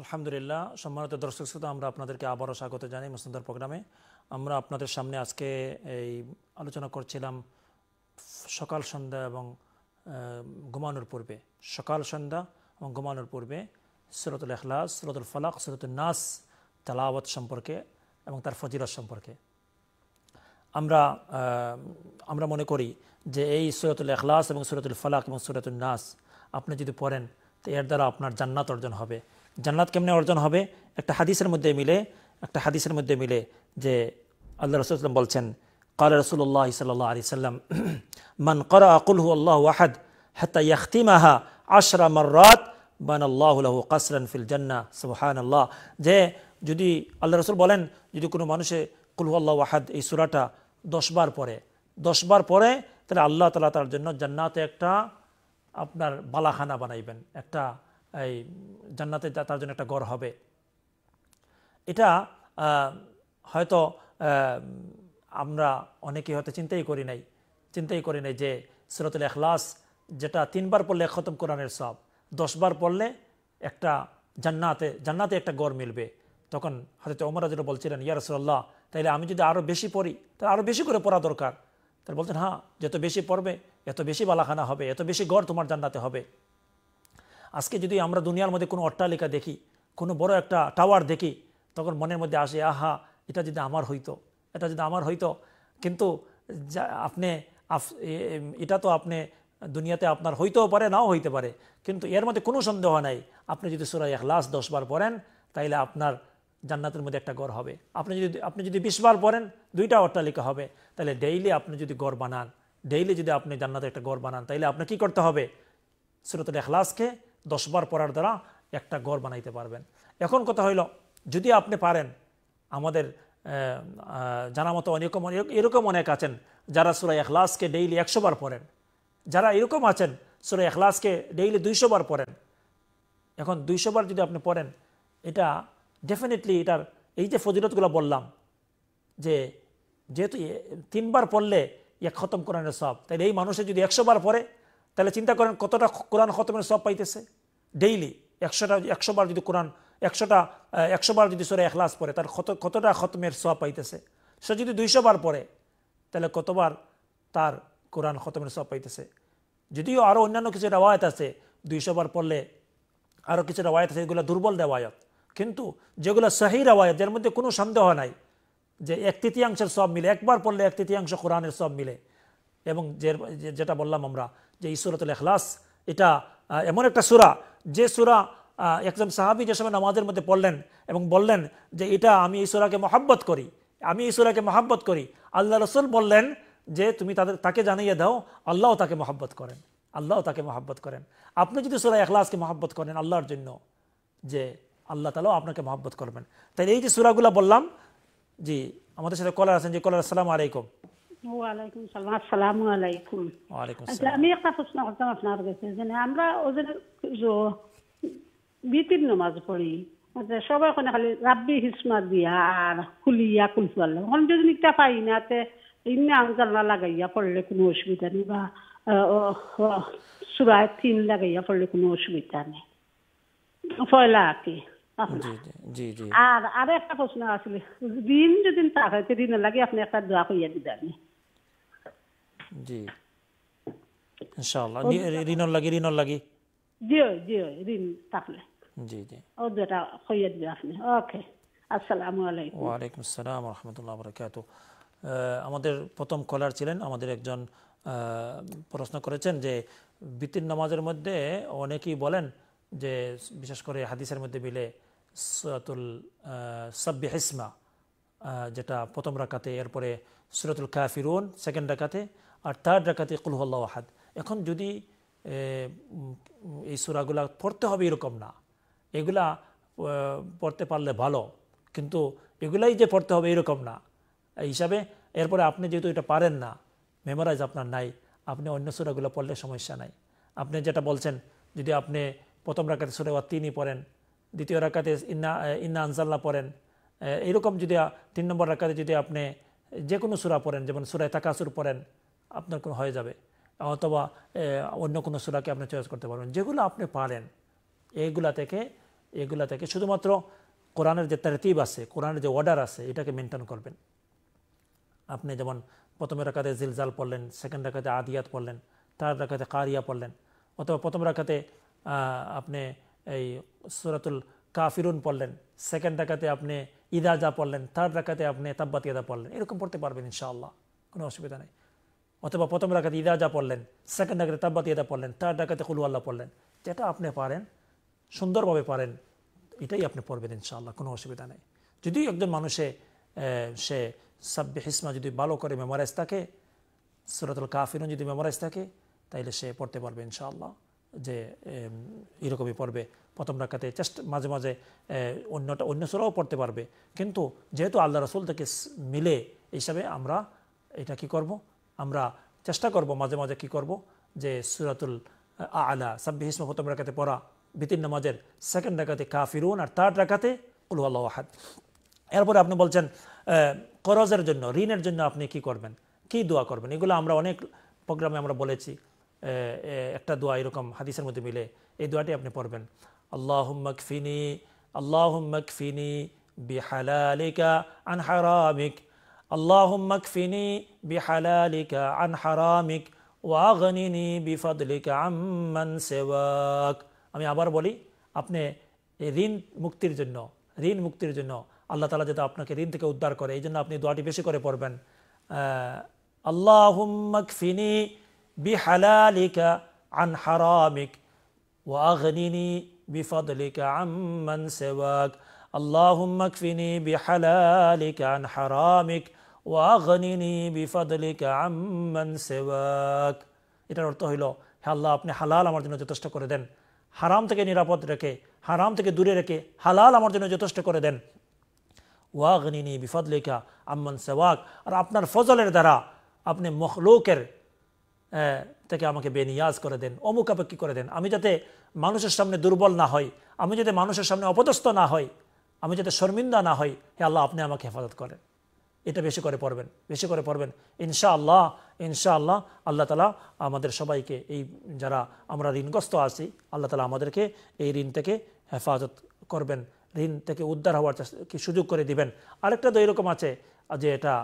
আলহামদুলিল্লাহ সম্মানিত দর্শক শ্রোতা আমরা আপনাদেরকে আবারও স্বাগত জানাই মুসলিমদার প্রোগ্রামে আমরা আপনাদের সামনে আজকে এই আলোচনা করছিলাম সকাল সন্ধ্যা এবং ঘুমানোর পূর্বে সকাল সন্ধ্যা এবং ঘুমানোর পূর্বে সুরতুল এখলাস সুরতুল ফলাক সুরতুল নাস তালাওয়াত সম্পর্কে এবং তার ফজিলত সম্পর্কে আমরা আমরা মনে করি যে এই সুরতুল এখলাস এবং সুরতুল ফলাক এবং সুরতুল নাস আপনি যদি পড়েন তো এর দ্বারা আপনার জান্নাত অর্জন হবে জান্নাত কেমনে অর্জন হবে একটা হাদিসের মধ্যে মিলে একটা হাদিসের মধ্যে মিলে যে আল্লাহ রসুলাম বলছেন কাল রসুল্লাহ সাল্লাহ আলি সাল্লাম মান করা আকুল হু আল্লাহ ওয়াহাদ হাত্তা আশরা মর্রাত বান আল্লাহ কাসরান ফিল জান্না সুহান আল্লাহ যে যদি আল্লাহ রসুল বলেন যদি কোনো মানুষে কুলহু আল্লাহ ওয়াহাদ এই সুরাটা দশবার পরে দশবার পরে তাহলে আল্লাহ তালা তার জন্য জান্নাতে একটা আপনার বালাখানা বানাইবেন একটা এই জান্নাতে তার জন্য একটা গড় হবে এটা হয়তো আমরা অনেকেই হয়তো চিন্তাই করি নাই চিন্তাই করি নাই যে সুরতুল এখলাস যেটা তিনবার পড়লে খতম কোরআনের সব দশবার পড়লে একটা জান্নাতে জান্নাতে একটা গড় মিলবে তখন হয়তো অমরাজরা বলছিলেন ইয়ার রসল্লাহ তাইলে আমি যদি আরও বেশি পড়ি তাহলে আরও বেশি করে পড়া দরকার তাহলে বলছেন হ্যাঁ যত বেশি পড়বে এত বেশি বালাখানা হবে এত বেশি গড় তোমার জান্নাতে হবে আজকে যদি আমরা দুনিয়ার মধ্যে কোনো অট্টালিকা দেখি কোনো বড় একটা টাওয়ার দেখি তখন মনের মধ্যে আসে আহা এটা যদি আমার হইতো এটা যদি আমার হইতো কিন্তু আপনি এটা তো আপনি দুনিয়াতে আপনার হইতেও পারে নাও হইতে পারে কিন্তু এর মধ্যে কোনো সন্দেহ নাই আপনি যদি সুরাই এখলাস দশবার পড়েন তাইলে আপনার জান্নাতের মধ্যে একটা গড় হবে আপনি যদি আপনি যদি বিশবার পড়েন দুইটা অট্টালিকা হবে তাহলে ডেইলি আপনি যদি গড় বানান ডেইলি যদি আপনি জান্নাতে একটা গড় বানান তাইলে আপনার কি করতে হবে সুরতুল এখলাসকে দশবার পড়ার দ্বারা একটা গড় বানাইতে পারবেন এখন কথা হইল যদি আপনি পারেন আমাদের জানা মতো অনেক এরকম অনেক আছেন যারা সুরা এখলাসকে ডেইলি একশো বার পড়েন যারা এরকম আছেন সুরা এখলাসকে ডেইলি দুইশো বার পড়েন এখন দুইশোবার যদি আপনি পড়েন এটা ডেফিনেটলি এটার এই যে ফজিলতগুলো বললাম যে যেহেতু তিনবার পড়লে এক খতম কোরআনের সব তাহলে এই মানুষে যদি একশো বার পড়ে তাহলে চিন্তা করেন কতটা কোরআন খতমের সব পাইতেছে ডেইলি একশোটা একশোবার যদি কোরআন একশোটা একশোবার যদি সরে এখলাস পড়ে তার কত কতটা খতমের সোয়া পাইতেছে সে যদি দুইশো বার পড়ে তাহলে কতবার তার কোরআন খতমের সোয়া পাইতেছে যদিও আরও অন্যান্য কিছু রেওয়ায়ত আছে দুইশো বার পড়লে আরও কিছু রেওয়ায়ত আছে এগুলো দুর্বল রেওয়ায়ত কিন্তু যেগুলো সহি রেওয়ায়ত যার মধ্যে কোনো সন্দেহ নাই যে এক তৃতীয়াংশের সব মিলে একবার পড়লে এক তৃতীয়াংশ কোরআনের সব মিলে এবং যেটা বললাম আমরা যে ইসুরতুল এখলাস এটা এমন একটা সুরা যে সুরা একজন সাহাবি যে সময় নামাজের মধ্যে পড়লেন এবং বললেন যে এটা আমি এই সুরাকে মহাব্বত করি আমি এই সুরাকে মহাব্বত করি আল্লাহ রসুল বললেন যে তুমি তাদের তাকে জানিয়ে দাও আল্লাহ তাকে মহাব্বত করেন আল্লাহ তাকে মহাব্বত করেন আপনি যদি সুরা এখলাসকে মহাব্বত করেন আল্লাহর জন্য যে আল্লাহ তালাও আপনাকে মহাব্বত করবেন তাই এই যে সুরাগুলো বললাম জি আমাদের সাথে কলার আছেন যে কলার আসসালামু আলাইকুম ওয়ালাইকুম আসসালামু আলাইকুম আমি একটা প্রশ্ন করতাম আপনার কাছে যে আমরা পড়ি সবাই ওখানে খালি রাব্বি হিসমা দিয়া আর ওখানে যদি পাই না তে ইমনি লাগাইয়া পড়লে কোনো অসুবিধা নেই বা সুরায় তিন লাগাইয়া পড়লে কোনো অসুবিধা নেই ফয়লা আর কি আর আরো একটা প্রশ্ন আসলে দিন যদি তাকাইতে দিন লাগে আপনি একটা দোয়া করিয়া দিবেন জি ইনশাআল্লাহ ঋণর লাগি ঋণর লাগি ঋণ থাকলে জি জি ও দুটা দিবে আপনি ওকে আসসালামু আলাইকুম ওয়া আলাইকুম আসসালাম ওয়া রাহমাতুল্লাহি ওয়া আমাদের প্রথম কলার ছিলেন আমাদের একজন প্রশ্ন করেছেন যে বিতির নামাজের মধ্যে অনেকেই বলেন যে বিশেষ করে হাদিসের মধ্যে মিলে সুরাতুল সাব্বি হিসমা যেটা প্রথম রাখাতে এরপরে সুরাতুল কাফিরুন সেকেন্ড রাখাতে আর তার ডাকাতে কুলহল্লাহ ওয়াহাদ এখন যদি এই সুরাগুলা পড়তে হবে এরকম না এগুলা পড়তে পারলে ভালো কিন্তু এগুলাই যে পড়তে হবে এরকম না এই হিসাবে এরপরে আপনি যেহেতু এটা পারেন না মেমোরাইজ আপনার নাই আপনি অন্য সুরাগুলো পড়লে সমস্যা নাই আপনি যেটা বলছেন যদি আপনি প্রথম রাখাতে সুরে বা তিনই পড়েন দ্বিতীয় রাখাতে ইন্না ইন্না আনসাল্লা পড়েন এইরকম যদি তিন নম্বর রাখাতে যদি আপনি যে কোনো সুরা পড়েন যেমন সুরায় তাকাসুর পড়েন আপনার কোনো হয়ে যাবে অথবা অন্য কোনো সুরাকে আপনি চয়েস করতে পারবেন যেগুলো আপনি পারেন এগুলা থেকে এগুলা থেকে শুধুমাত্র কোরআনের যে তারতিব আছে কোরআনের যে অর্ডার আছে এটাকে মেনটেন করবেন আপনি যেমন প্রথমের রাখাতে জিলজাল পড়লেন সেকেন্ড রাখাতে আদিয়াত পড়লেন থার্ড রাখাতে কারিয়া পড়লেন অথবা প্রথম রাখাতে আপনি এই সুরাতুল কাফিরুন পড়লেন সেকেন্ড রাখাতে আপনি ইদাজা পড়লেন থার্ড রাখাতে আপনি তাব্বাতিয়াদা পড়লেন এরকম পড়তে পারবেন ইনশাআল্লাহ কোনো অসুবিধা নেই অথবা প্রথম রাখাতে ইদাজা পড়লেন সেকেন্ড রাখাতে তাব্বাত ইদা পড়লেন থার্ড রাখাতে কুলু আল্লাহ পড়লেন যেটা আপনি পারেন সুন্দরভাবে পারেন এটাই আপনি পড়বেন ইনশাআল্লাহ কোনো অসুবিধা নেই যদি একজন মানুষে সে সাব্বে হিসমা যদি ভালো করে মেমোরাইজ থাকে সুরাতুল কাফিরুন যদি মেমোরাইজ থাকে তাইলে সে পড়তে পারবে ইনশাআল্লাহ যে এরকমই পড়বে প্রথম রাখাতে জাস্ট মাঝে মাঝে অন্যটা অন্য সুরাও পড়তে পারবে কিন্তু যেহেতু আল্লাহ রসুল থেকে মিলে হিসাবে আমরা এটা কি করব আমরা চেষ্টা করব মাঝে মাঝে কি করব যে সুরাতুল আলা সাব্বি হিসমা প্রথম রেখাতে পড়া বিতিন নামাজের সেকেন্ড কা কাফিরুন আর থার্ড রেখাতে উলু আল্লাহ আহাদ এরপরে আপনি বলছেন করজের জন্য ঋণের জন্য আপনি কি করবেন কি দোয়া করবেন এগুলো আমরা অনেক প্রোগ্রামে আমরা বলেছি একটা দোয়া এরকম হাদিসের মধ্যে মিলে এই দোয়াটি আপনি পড়বেন আল্লাহ মকফিনি আল্লাহ মকফিনি বিহালালিকা আনহারামিক اللهم اكفني بحلالك عن حرامك واغنني بفضلك عمن سواك আমি আবার বলি আপনি ঋণ মুক্তির জন্য ঋণ মুক্তির জন্য আল্লাহ তাআলা যাতে আপনাকে ঋণ থেকে উদ্ধার করে এইজন্য আপনি দোয়াটি বেশি করে পড়বেন اللهم اكفني بحلالك عن حرامك واغنني بفضلك عمن سواك اللهم اكفني بحلالك عن حرامك ওয়াগনিনি বিফাদলিকা আম্মান সেওয়াক এটার অর্থ হইল হে আল্লাহ আপনি হালাল আমার জন্য যথেষ্ট করে দেন হারাম থেকে নিরাপদ রেখে হারাম থেকে দূরে রেখে হালাল আমার জন্য যথেষ্ট করে দেন ওয়াগনিনি বিফাদলিকা আম্মান সেওয়াক আর আপনার ফজলের দ্বারা আপনি মখলুকের থেকে আমাকে বেনিয়াজ করে দেন অমুকাপেক্ষি করে দেন আমি যাতে মানুষের সামনে দুর্বল না হই আমি যাতে মানুষের সামনে অপদস্থ না হই আমি যাতে শর্মিন্দা না হই হে আল্লাহ আপনি আমাকে হেফাজত করেন এটা বেশি করে পড়বেন বেশি করে পড়বেন ইনশাআল্লাহ ইনশাআল্লাহ আল্লাহ তালা আমাদের সবাইকে এই যারা আমরা ঋণগ্রস্ত আছি আল্লাহ তালা আমাদেরকে এই ঋণ থেকে হেফাজত করবেন ঋণ থেকে উদ্ধার হওয়ার কি সুযোগ করে দিবেন আরেকটা তো এরকম আছে যে এটা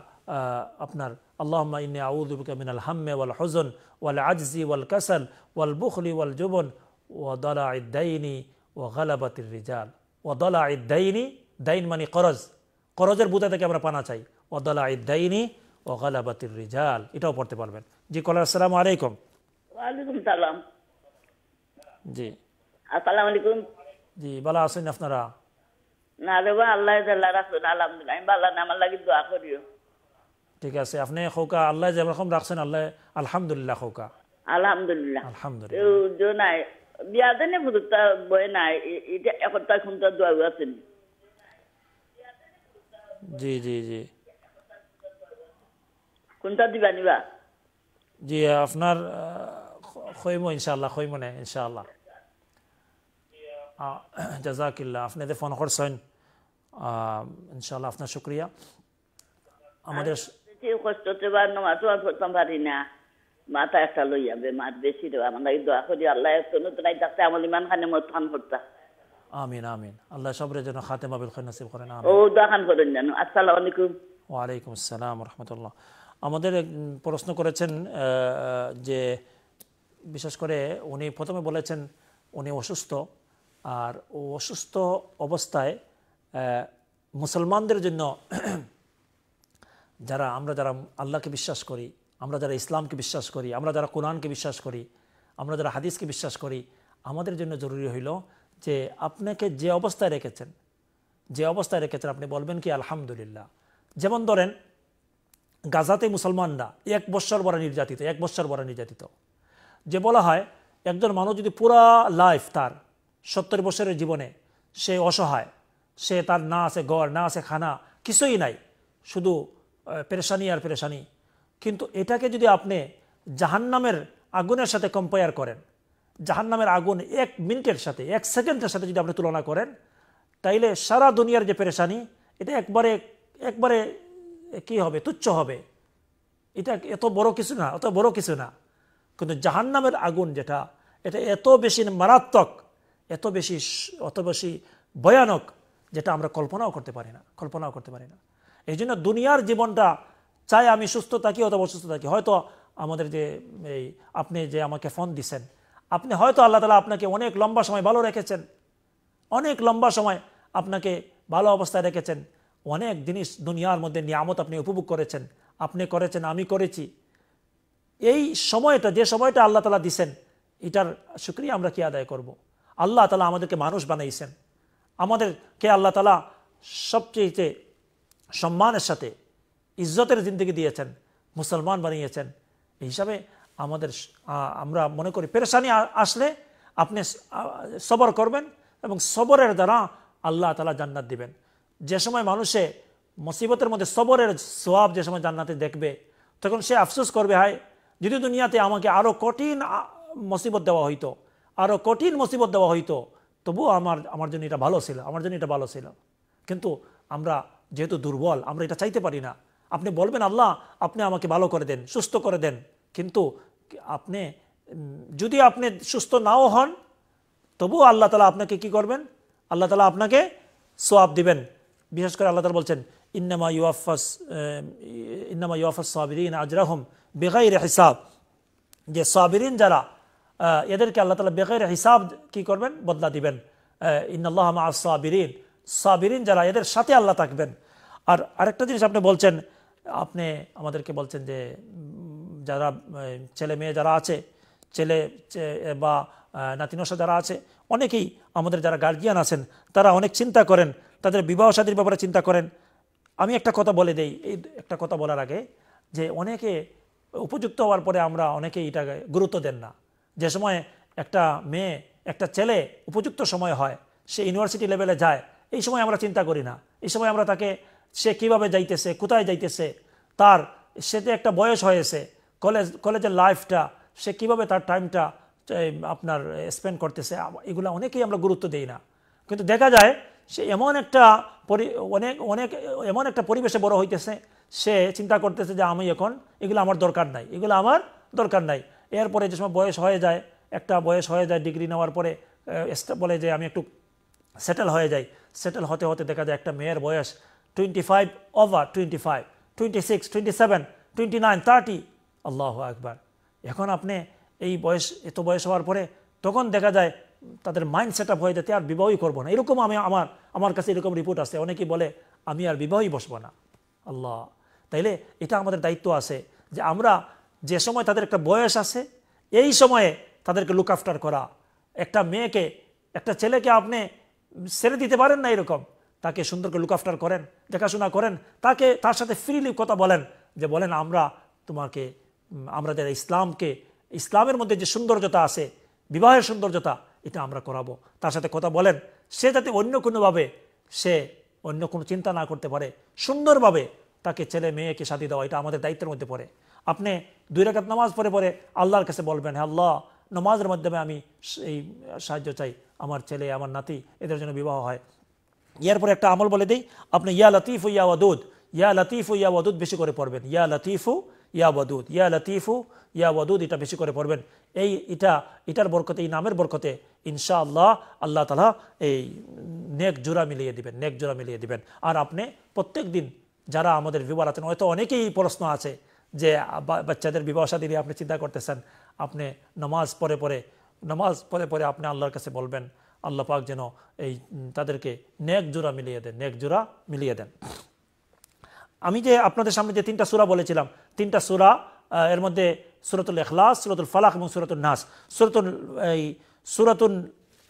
আপনার আল্লাহ ইন্নি আউদুবিকা মিনাল হাম্মে ওয়াল হজন ওয়াল আজজি ওয়াল কাসাল ওয়াল বুখলি ওয়াল জুবন ও দলা ইদ্দাইনি ও গালাবাতির রিজাল ও দলা ইদ্দাইনি দাইন মানে করজ করজের বুতা থেকে আমরা পানা চাই ওদালা ইদ্দাইনি ও গালাবাতির রিজাল এটাও পড়তে পারবেন জি কলার আসসালাম আলাইকুম ওয়ালাইকুম সালাম জি আসসালামু আলাইকুম জি ভালো আছেন আপনারা না রে বা আল্লাহ জাল্লা রাখুন আলহামদুলিল্লাহ আমি ভালো আমার লাগি দোয়া করিও ঠিক আছে আপনি খোকা আল্লাহ যেরকম রাখছেন আল্লাহ আলহামদুলিল্লাহ খোকা আলহামদুলিল্লাহ আলহামদুলিল্লাহ নাই বিয়া দেনে বুঝতা বই নাই এটা একটা খুনটা দোয়া আছেন জি জি জি কোনটা দিবা নিবা জি আপনার খৈম ইনশাল্লাহ খৈম নে ইনশাল্লাহ জাজাকিল্লা আপনি যে ফোন করছেন ইনশাল্লাহ আপনার শুক্রিয়া আমাদের কষ্ট দেবার নামাজ পড়তাম পারি না মাথা একটা লই যাবে মাছ বেশি দেবে আমার লাগে দোয়া করি আল্লাহ কোনো তো নাই থাকতে আমল ইমান খানে মত খান করতা আমিন আমিন আল্লাহ সবরের জন্য খাতে মাবিল খান নাসিব করেন ও দোয়া খান করেন জানো আসসালামু আলাইকুম ওয়া আলাইকুম আসসালাম রাহমাতুল্লাহ আমাদের প্রশ্ন করেছেন যে বিশেষ করে উনি প্রথমে বলেছেন উনি অসুস্থ আর অসুস্থ অবস্থায় মুসলমানদের জন্য যারা আমরা যারা আল্লাহকে বিশ্বাস করি আমরা যারা ইসলামকে বিশ্বাস করি আমরা যারা কোরআনকে বিশ্বাস করি আমরা যারা হাদিসকে বিশ্বাস করি আমাদের জন্য জরুরি হইল যে আপনাকে যে অবস্থায় রেখেছেন যে অবস্থায় রেখেছেন আপনি বলবেন কি আলহামদুলিল্লাহ যেমন ধরেন গাজাতে মুসলমানরা এক বৎসর বড় নির্যাতিত এক বৎসর বড় নির্যাতিত যে বলা হয় একজন মানুষ যদি পুরা লাইফ তার সত্তর বছরের জীবনে সে অসহায় সে তার না আছে ঘর না আছে খানা কিছুই নাই শুধু পেরেশানি আর পেরেশানি কিন্তু এটাকে যদি আপনি জাহান্নামের আগুনের সাথে কম্পেয়ার করেন জাহান্নামের আগুন এক মিনিটের সাথে এক সেকেন্ডের সাথে যদি আপনি তুলনা করেন তাইলে সারা দুনিয়ার যে পেরেশানি এটা একবারে একবারে কি হবে তুচ্ছ হবে এটা এত বড় কিছু না অত বড় কিছু না কিন্তু জাহান্নামের আগুন যেটা এটা এত বেশি মারাত্মক এত বেশি অত বেশি ভয়ানক যেটা আমরা কল্পনাও করতে পারি না কল্পনাও করতে পারি না এই জন্য দুনিয়ার জীবনটা চাই আমি সুস্থ থাকি অথবা অসুস্থ থাকি হয়তো আমাদের যে এই আপনি যে আমাকে ফোন দিছেন আপনি হয়তো আল্লাহ তালা আপনাকে অনেক লম্বা সময় ভালো রেখেছেন অনেক লম্বা সময় আপনাকে ভালো অবস্থায় রেখেছেন অনেক জিনিস দুনিয়ার মধ্যে নিয়ামত আপনি উপভোগ করেছেন আপনি করেছেন আমি করেছি এই সময়টা যে সময়টা আল্লাহ তালা দিছেন এটার সুক্রিয়া আমরা কি আদায় করব। আল্লাহ তালা আমাদেরকে মানুষ বানাইছেন আমাদেরকে আল্লাহ তালা সবচেয়ে সম্মানের সাথে ইজ্জতের জিন্দগি দিয়েছেন মুসলমান বানিয়েছেন এই হিসাবে আমাদের আমরা মনে করি পেরেশানি আসলে আপনি সবর করবেন এবং সবরের দ্বারা আল্লাহ তালা জান্নাত দিবেন যে সময় মানুষে মুসিবতের মধ্যে সবরের সোয়াব যে সময় জান্নাতে দেখবে তখন সে আফসোস করবে হায় যদি দুনিয়াতে আমাকে আরও কঠিন মুসিবত দেওয়া হইতো আরও কঠিন মুসিবত দেওয়া হইতো তবুও আমার আমার জন্য এটা ভালো ছিল আমার জন্য এটা ভালো ছিল কিন্তু আমরা যেহেতু দুর্বল আমরা এটা চাইতে পারি না আপনি বলবেন আল্লাহ আপনি আমাকে ভালো করে দেন সুস্থ করে দেন কিন্তু আপনি যদি আপনি সুস্থ নাও হন তবুও আল্লাহ তালা আপনাকে কি করবেন আল্লাহ তালা আপনাকে সোয়াব দিবেন বিশেষ করে আল্লাহ বলছেন ইন্নামা ইউফাস ইন্নামা ইউফাস সাবিরিন আজরাহম বেগাই হিসাব যে সাবিরিন যারা এদেরকে আল্লাহ তালা বেগাই হিসাব কি করবেন বদলা দিবেন ইন্নাল্লাহ সাবিরিন সাবিরিন যারা এদের সাথে আল্লাহ থাকবেন আর আরেকটা জিনিস আপনি বলছেন আপনি আমাদেরকে বলছেন যে যারা ছেলে মেয়ে যারা আছে ছেলে বা নাতিনসা যারা আছে অনেকেই আমাদের যারা গার্জিয়ান আছেন তারা অনেক চিন্তা করেন তাদের বিবাহ সাদীর ব্যাপারে চিন্তা করেন আমি একটা কথা বলে দেই এই একটা কথা বলার আগে যে অনেকে উপযুক্ত হওয়ার পরে আমরা অনেকে এটাকে গুরুত্ব দেন না যে সময় একটা মেয়ে একটা ছেলে উপযুক্ত সময় হয় সে ইউনিভার্সিটি লেভেলে যায় এই সময় আমরা চিন্তা করি না এই সময় আমরা তাকে সে কিভাবে যাইতেছে কোথায় যাইতেছে তার সে যে একটা বয়স হয়েছে কলেজ কলেজের লাইফটা সে কিভাবে তার টাইমটা আপনার স্পেন্ড করতেছে এগুলো অনেকেই আমরা গুরুত্ব দিই না কিন্তু দেখা যায় সে এমন একটা অনেক অনেক এমন একটা পরিবেশে বড় হইতেছে সে চিন্তা করতেছে যে আমি এখন এগুলো আমার দরকার নাই এগুলো আমার দরকার নাই এরপরে যে সময় বয়স হয়ে যায় একটা বয়স হয়ে যায় ডিগ্রি নেওয়ার পরে বলে যে আমি একটু সেটেল হয়ে যাই সেটেল হতে হতে দেখা যায় একটা মেয়ের বয়স twenty five over twenty five twenty six twenty seven twenty nine thirty আল্লাহ আকবার এখন আপনি এই বয়স এত বয়স হওয়ার পরে তখন দেখা যায় তাদের মাইন্ড সেট আপ হয়ে যেতে আর বিবাহই করবো না এরকম আমি আমার আমার কাছে এরকম রিপোর্ট আছে অনেকেই বলে আমি আর বিবাহই বসবো না আল্লাহ তাইলে এটা আমাদের দায়িত্ব আছে যে আমরা যে সময় তাদের একটা বয়স আছে এই সময়ে তাদেরকে লুক আফটার করা একটা মেয়েকে একটা ছেলেকে আপনি ছেড়ে দিতে পারেন না এরকম তাকে সুন্দর করে লুক আফটার করেন দেখাশোনা করেন তাকে তার সাথে ফ্রিলি কথা বলেন যে বলেন আমরা তোমাকে আমরা যারা ইসলামকে ইসলামের মধ্যে যে সৌন্দর্যতা আছে বিবাহের সৌন্দর্যতা এটা আমরা করাবো তার সাথে কথা বলেন সে যাতে অন্য কোনোভাবে সে অন্য কোনো চিন্তা না করতে পারে সুন্দরভাবে তাকে ছেলে মেয়েকে সাথে দেওয়া এটা আমাদের দায়িত্বের মধ্যে পড়ে আপনি দুই রাখাত নামাজ পরে পরে আল্লাহর কাছে বলবেন হ্যাঁ আল্লাহ নমাজের মাধ্যমে আমি এই সাহায্য চাই আমার ছেলে আমার নাতি এদের জন্য বিবাহ হয় পরে একটা আমল বলে দিই আপনি ইয়া লতিফু ইয়া ওয়াদুদ ইয়া লতিফু ইয়া ওয়াদুদ বেশি করে পড়বেন ইয়া লতিফু ইয়া বদুদ ইয়া লতিফু ইয়া বদুদ এটা বেশি করে পড়বেন এই এটা এটার বরকতে এই নামের বরকতে ইনশা আল্লাহ আল্লাহ তালা এই নেক জোড়া মিলিয়ে দিবেন নেক জোড়া মিলিয়ে দিবেন আর আপনি প্রত্যেক দিন যারা আমাদের বিবাহ আছেন হয়তো অনেকেই প্রশ্ন আছে যে বাচ্চাদের বিবাহ সাদী আপনি চিন্তা করতেছেন আপনি নামাজ পরে পরে নামাজ পরে পরে আপনি আল্লাহর কাছে বলবেন আল্লাহ পাক যেন এই তাদেরকে নেক জোড়া মিলিয়ে দেন নেক জোড়া মিলিয়ে দেন আমি যে আপনাদের সামনে যে তিনটা সুরা বলেছিলাম তিনটা সুরা এর মধ্যে সুরতুল এখলাস সুরতুল ফালাক এবং সুরতুল নাস সুরতুল এই সুরতুল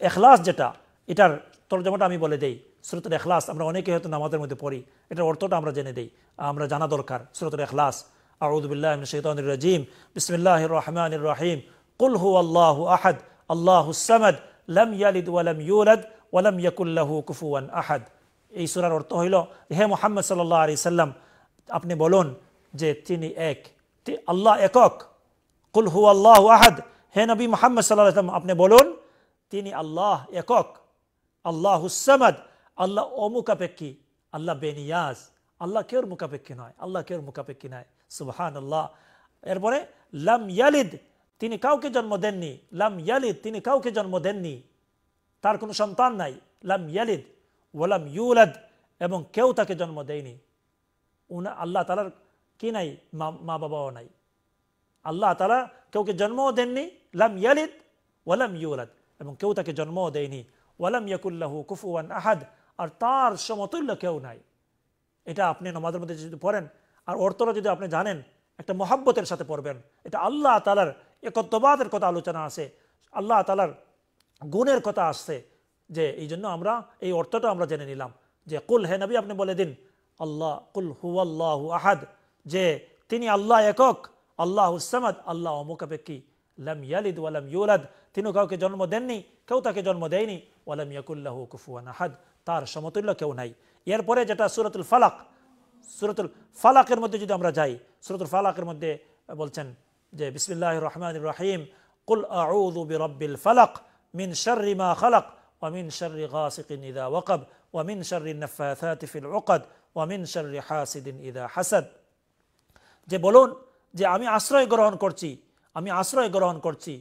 এখলাস যেটা এটার তর্জমাটা আমি বলে দেই সুরতুল এখলাস আমরা অনেকে হয়তো নামাজের মধ্যে পড়ি এটার অর্থটা আমরা জেনে দিই আমরা জানা দরকার সুরতুল এখলাস আউদুবিল্লাহ শৈতানুর রাজিম বিসমিল্লাহ রহমান রাহিম কুল হু আল্লাহ আহাদ আল্লাহ সামদ লম ইয়ালিদ ওয়ালাম ইউলাদ ওয়ালাম ইয়াকুল্লাহু কুফুয়ান আহাদ এই সুরার অর্থ হইল হে মোহাম্মদ সাল্লাহ আলি সাল্লাম আপনি বলুন যে তিনি এক আল্লাহ একক কুল হু আল্লাহ আহাদ হে নবী মোহাম্মদ সাল্লাহ ইসলাম আপনি বলুন তিনি আল্লাহ একক আল্লাহ হুসামাদ আল্লাহ অমুকাপেক্ষী আল্লাহ বেনিয়াজ আল্লাহ কেউর মুকাপেক্ষী নয় আল্লাহ কেউর মুখাপেক্ষী নয় সুবহান আল্লাহ এরপরে লাম ইয়ালিদ তিনি কাউকে জন্ম দেননি লাম ইয়ালিদ তিনি কাউকে জন্ম দেননি তার কোনো সন্তান নাই লাম ইয়ালিদ ওয়ালাম ইউলাদ এবং কেউ তাকে জন্ম দেয়নি উনা আল্লাহ তালার কে নাই মা বাবাও নাই আল্লাহ তালা কেউকে জন্মও দেননি লাম ইয়ালিদ ওয়ালাম ইউলাদ এবং কেউ তাকে জন্মও দেয়নি ওয়ালাম ইয়াকুল্লাহু কুফুয়ান আহাদ আর তার সমতুল্য কেউ নাই এটা আপনি নমাজের মধ্যে যদি পড়েন আর অর্থটা যদি আপনি জানেন একটা মহাব্বতের সাথে পড়বেন এটা আল্লাহ তালার একত্ববাদের কথা আলোচনা আছে আল্লাহ তালার গুণের কথা আসছে যে এই জন্য আমরা এই অর্থটা আমরা জেনে নিলাম যে কুল হে নবী আপনি বলে দিন আল্লাহ কুল হু আল্লাহ আহাদ যে তিনি আল্লাহ একক আল্লাহ হুসামাদ আল্লাহ অমুকাপেক্ষী লাম ইয়ালিদ ওয়ালাম ইউলাদ তিনি কাউকে জন্ম দেননি কেউ তাকে জন্ম দেয়নি ওয়ালাম ইয়াকুল্লাহ কুফুয়ান আহাদ তার সমতুল্য কেউ নাই এরপরে যেটা সুরতুল ফালাক সুরতুল ফালাকের মধ্যে যদি আমরা যাই সুরতুল ফালাকের মধ্যে বলছেন যে বিসমিল্লাহ রহমান রাহিম কুল আউযু বিরব্বিল ফালাক মিন শাররি মা খালাক ওয়া মিন শাররি গাসিকিন ইযা ওয়াকাব ওয়া মিন শাররি النفاثات في العقد ওয়ামিন শারি হাসিদিন ইদা হাসাদ যে বলুন যে আমি আশ্রয় গ্রহণ করছি আমি আশ্রয় গ্রহণ করছি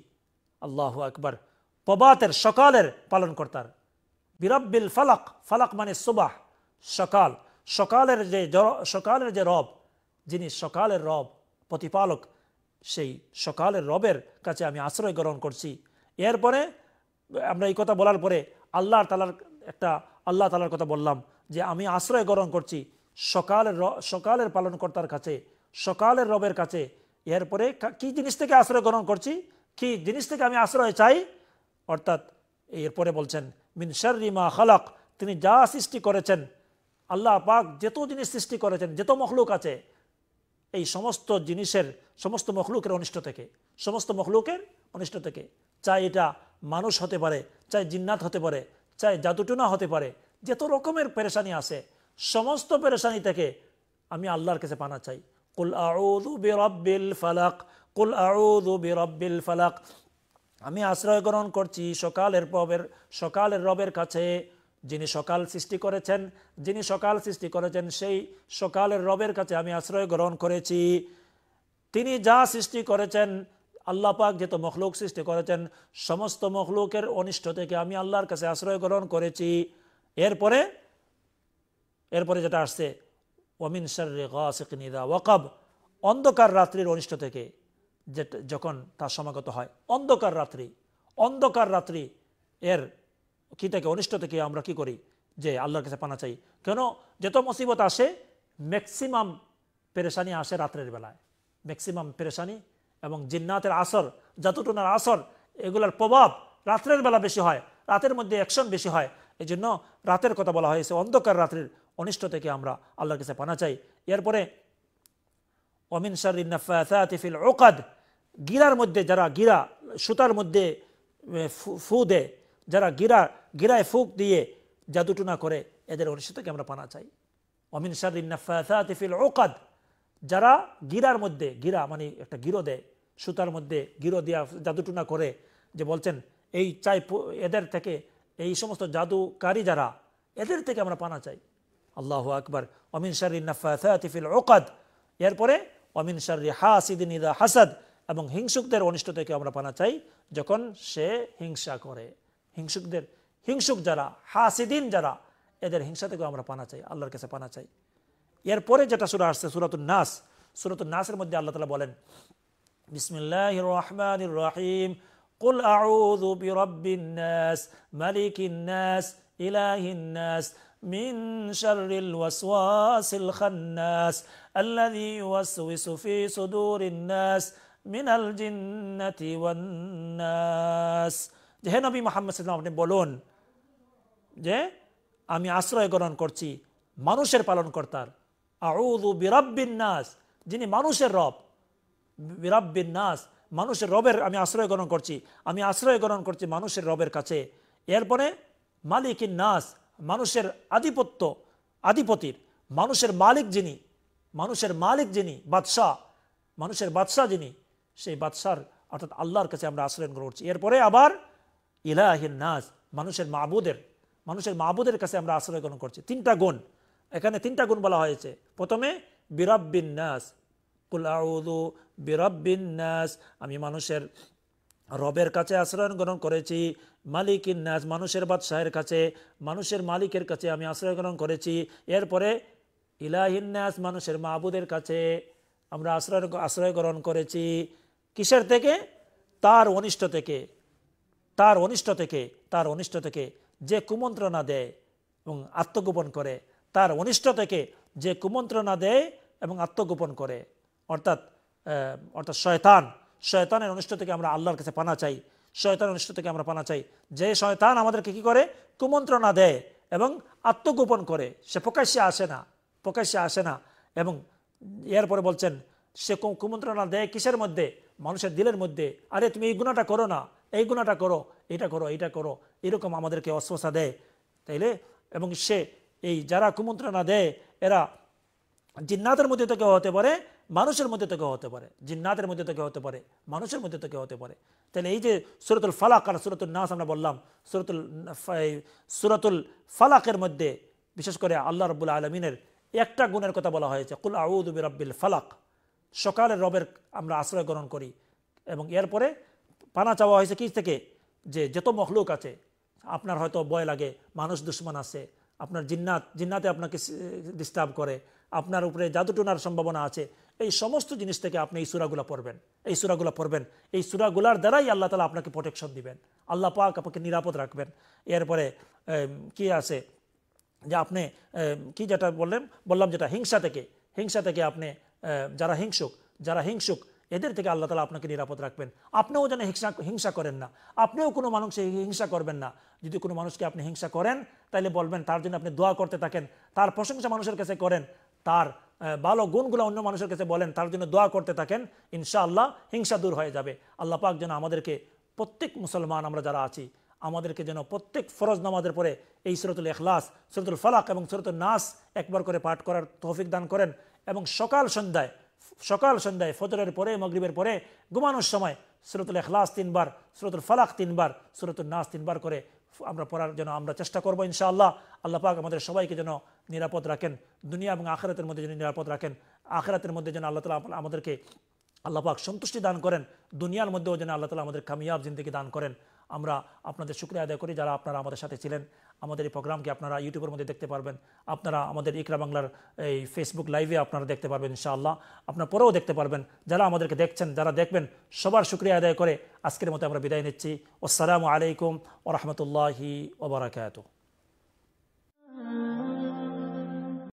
আল্লাহ আকবর প্রবাতের সকালের পালনকর্তার বিরব্বিল ফালাক ফালাক মানে সুবাহ সকাল সকালের যে সকালের যে রব যিনি সকালের রব প্রতিপালক সেই সকালের রবের কাছে আমি আশ্রয় গ্রহণ করছি এরপরে আমরা এই কথা বলার পরে আল্লাহ তালার একটা আল্লাহ তালার কথা বললাম যে আমি আশ্রয় গ্রহণ করছি সকালের সকালের পালনকর্তার কাছে সকালের রবের কাছে এরপরে কি জিনিস থেকে আশ্রয় গ্রহণ করছি কি জিনিস থেকে আমি আশ্রয় চাই অর্থাৎ এরপরে বলছেন মিনসার রিমা খালাক তিনি যা সৃষ্টি করেছেন আল্লাহ পাক যেত জিনিস সৃষ্টি করেছেন যেত মখলুক আছে এই সমস্ত জিনিসের সমস্ত মখলুকের অনিষ্ট থেকে সমস্ত মখলুকের অনিষ্ট থেকে চাই এটা মানুষ হতে পারে চাই জিন্নাত হতে পারে চাই জাদুটুনা হতে পারে যত রকমের পেরেশানি আছে সমস্ত পেরেশানি থেকে আমি আল্লাহর কাছে পানা চাই কুল আউদু বেরব্বিল ফালাক কুল আউদু বেরব্বিল ফালাক আমি আশ্রয় গ্রহণ করছি সকালের পবের সকালের রবের কাছে যিনি সকাল সৃষ্টি করেছেন যিনি সকাল সৃষ্টি করেছেন সেই সকালের রবের কাছে আমি আশ্রয় গ্রহণ করেছি তিনি যা সৃষ্টি করেছেন আল্লাহ পাক যেত মখলুক সৃষ্টি করেছেন সমস্ত মখলুকের অনিষ্ট থেকে আমি আল্লাহর কাছে আশ্রয় গ্রহণ করেছি এরপরে এরপরে যেটা আসছে ওমিন শারে গিদা ওয়াকাব অন্ধকার রাত্রির অনিষ্ট থেকে যখন তার সমাগত হয় অন্ধকার রাত্রি অন্ধকার রাত্রি এর কি থেকে অনিষ্ট থেকে আমরা কি করি যে আল্লাহর কাছে পানা চাই কেন যত মুসিবত আসে ম্যাক্সিমাম পেরেশানি আসে রাত্রের বেলায় ম্যাক্সিমাম পেরেশানি এবং জিন্নাতের আসর যতটুনার আসর এগুলার প্রভাব রাত্রের বেলা বেশি হয় রাতের মধ্যে অ্যাকশন বেশি হয় এই জন্য রাতের কথা বলা হয়েছে অন্ধকার রাত্রির অনিষ্ট থেকে আমরা আল্লাহর কাছে পানা চাই এরপরে অমিন শারিনাফিল ওকাদ গিরার মধ্যে যারা গিরা সুতার মধ্যে ফু দেয় যারা গিরা গিরায় ফুক দিয়ে জাদুটুনা করে এদের অনিষ্ট থেকে আমরা পানা চাই অমিন শারিনাফিল ওকাদ যারা গিরার মধ্যে গিরা মানে একটা গিরো দেয় সুতার মধ্যে গিরো দেওয়া জাদুটুনা করে যে বলছেন এই চাই এদের থেকে এই সমস্ত জাদুকারী যারা এদের থেকে আমরা পানা চাই আল্লাহ আকবর অমিন শারিফিল ওকাদ এরপরে অমিন শারি হাসিদিন ইদা হাসাদ এবং হিংসুকদের অনিষ্ট থেকে আমরা পানা চাই যখন সে হিংসা করে হিংসুকদের হিংসুক যারা হাসিদিন যারা এদের হিংসা থেকেও আমরা পানা চাই আল্লাহর কাছে পানা চাই এরপরে যেটা সুরা আসছে সুরাত নাস সুরাত নাসের মধ্যে আল্লাহ তালা বলেন বিসমিল্লাহ রহমান রাহিম قل أعوذ برب الناس ملك الناس إله الناس من شر الوسواس الخناس الذي يوسوس في صدور الناس من الجنة والناس যে হে নবী মোহাম্মদ সাল্লাম আপনি বলুন যে আমি আশ্রয় গ্রহণ করছি মানুষের পালনকর্তার আউদু বিরাব্বিন নাস যিনি মানুষের রব বিরাব্বিন নাস মানুষের রবের আমি আশ্রয় গ্রহণ করছি আমি আশ্রয় গ্রহণ করছি মানুষের রবের কাছে এরপরে মালিক নাস মানুষের আধিপত্য আধিপতির মানুষের মালিক যিনি মানুষের মালিক যিনি বাদশাহ মানুষের বাদশাহ যিনি সেই বাদশার অর্থাৎ আল্লাহর কাছে আমরা আশ্রয় গ্রহণ করছি এরপরে আবার ইলাহিন নাস মানুষের মাহবুদের মানুষের মাহবুদের কাছে আমরা আশ্রয় গ্রহণ করছি তিনটা গুণ এখানে তিনটা গুণ বলা হয়েছে প্রথমে বিরাব্বিন নাস কুল আমি মানুষের রবের কাছে আশ্রয় গ্রহণ করেছি মালিক ইন্নাস মানুষের বাদশাহের কাছে মানুষের মালিকের কাছে আমি আশ্রয় গ্রহণ করেছি এরপরে ইলাহিন্নাস মানুষের মাহবুদের কাছে আমরা আশ্রয় আশ্রয় গ্রহণ করেছি কিসের থেকে তার অনিষ্ট থেকে তার অনিষ্ট থেকে তার অনিষ্ট থেকে যে কুমন্ত্রণা দেয় এবং আত্মগোপন করে তার অনিষ্ট থেকে যে কুমন্ত্রণা দেয় এবং আত্মগোপন করে অর্থাৎ অর্থাৎ শয়তান শয়তানের অনিষ্ট থেকে আমরা আল্লাহর কাছে পানা চাই শয়তান অনিষ্ট থেকে আমরা পানা চাই যে শয়তান আমাদেরকে কী করে কুমন্ত্রণা দেয় এবং আত্মগোপন করে সে প্রকাশ্যে আসে না প্রকাশ্যে আসে না এবং এরপরে বলছেন সে কুমন্ত্রণা দেয় কিসের মধ্যে মানুষের দিলের মধ্যে আরে তুমি এই গুণাটা করো না এই গুণাটা করো এটা করো এটা করো এরকম আমাদেরকে অস্বস্থা দেয় তাইলে এবং সে এই যারা কুমন্ত্রণা দেয় এরা জিন্নাতের মধ্যে থেকে হতে পারে মানুষের মধ্যে থেকে হতে পারে জিন্নাতের মধ্যে থেকে হতে পারে মানুষের মধ্যে থেকে হতে পারে তাহলে এই যে সুরতুল ফালাক আর সুরতুল নাস আমরা বললাম সুরতুল সুরতুল ফালাকের মধ্যে বিশেষ করে আল্লাহ রবুল্লা আলমিনের একটা গুণের কথা বলা হয়েছে কুল আউদুবি রব্বিল ফালাক সকালের রবের আমরা আশ্রয় গ্রহণ করি এবং এরপরে পানা চাওয়া হয়েছে কি থেকে যে যত মখলুক আছে আপনার হয়তো ভয় লাগে মানুষ দুশ্মন আছে আপনার জিন্নাত জিন্নাতে আপনাকে ডিস্টার্ব করে আপনার উপরে জাদুটুনার সম্ভাবনা আছে এই সমস্ত জিনিস থেকে আপনি এই সুরাগুলো পড়বেন এই সুরাগুলো পড়বেন এই সুরাগুলার দ্বারাই আল্লাহ তালা আপনাকে প্রোটেকশন দিবেন আল্লাহ পাক আপনাকে নিরাপদ রাখবেন এরপরে কি আছে যে আপনি কি যেটা বললেন বললাম যেটা হিংসা থেকে হিংসা থেকে আপনি যারা হিংসুক যারা হিংসুক এদের থেকে আল্লাহ তালা আপনাকে নিরাপদ রাখবেন আপনিও যেন হিংসা হিংসা করেন না আপনিও কোনো মানুষকে হিংসা করবেন না যদি কোনো মানুষকে আপনি হিংসা করেন তাহলে বলবেন তার জন্য আপনি দোয়া করতে থাকেন তার প্রশংসা মানুষের কাছে করেন তার ভালো গুণগুলো অন্য মানুষের কাছে বলেন তার জন্য দোয়া করতে থাকেন ইনশাআল্লাহ হিংসা দূর হয়ে যাবে আল্লাহ পাক যেন আমাদেরকে প্রত্যেক মুসলমান আমরা যারা আছি আমাদেরকে যেন প্রত্যেক ফরজ নামাজের পরে এই সুরতুল এখলাস সুরতুল ফালাক এবং সুরতুল নাস একবার করে পাঠ করার তৌফিক দান করেন এবং সকাল সন্ধ্যায় সকাল সন্ধ্যায় ফজরের পরে মগরিবের পরে ঘুমানোর সময় সুরতুল এখলাস তিনবার সুরতুল ফালাক তিনবার সুরতুল নাস তিনবার করে আমরা পড়ার জন্য আমরা চেষ্টা করবো ইনশাআল্লাহ আল্লাহ পাক আমাদের সবাইকে যেন নিরাপদ রাখেন দুনিয়া এবং আখরাতের মধ্যে যেন নিরাপদ রাখেন আখরাতের মধ্যে যেন আল্লাহ তালা আমাদেরকে আল্লাহ পাক সন্তুষ্টি দান করেন দুনিয়ার মধ্যেও যেন আল্লাহ তালা আমাদের কামিয়াব জিন্দিগি দান করেন আমরা আপনাদের শুক্রিয়া আদায় করি যারা আপনারা আমাদের সাথে ছিলেন আমাদের এই প্রোগ্রামকে আপনারা ইউটিউবের মধ্যে দেখতে পারবেন আপনারা আমাদের ইকরা বাংলার এই ফেসবুক লাইভে আপনারা দেখতে পারবেন ইনশাআল্লাহ আপনার পরেও দেখতে পারবেন যারা আমাদেরকে দেখছেন যারা দেখবেন সবার শুক্রিয়া আদায় করে আজকের মতো আমরা বিদায় নিচ্ছি আসসালামু আলাইকুম ও রহমতুল্লাহি ওবরাকাত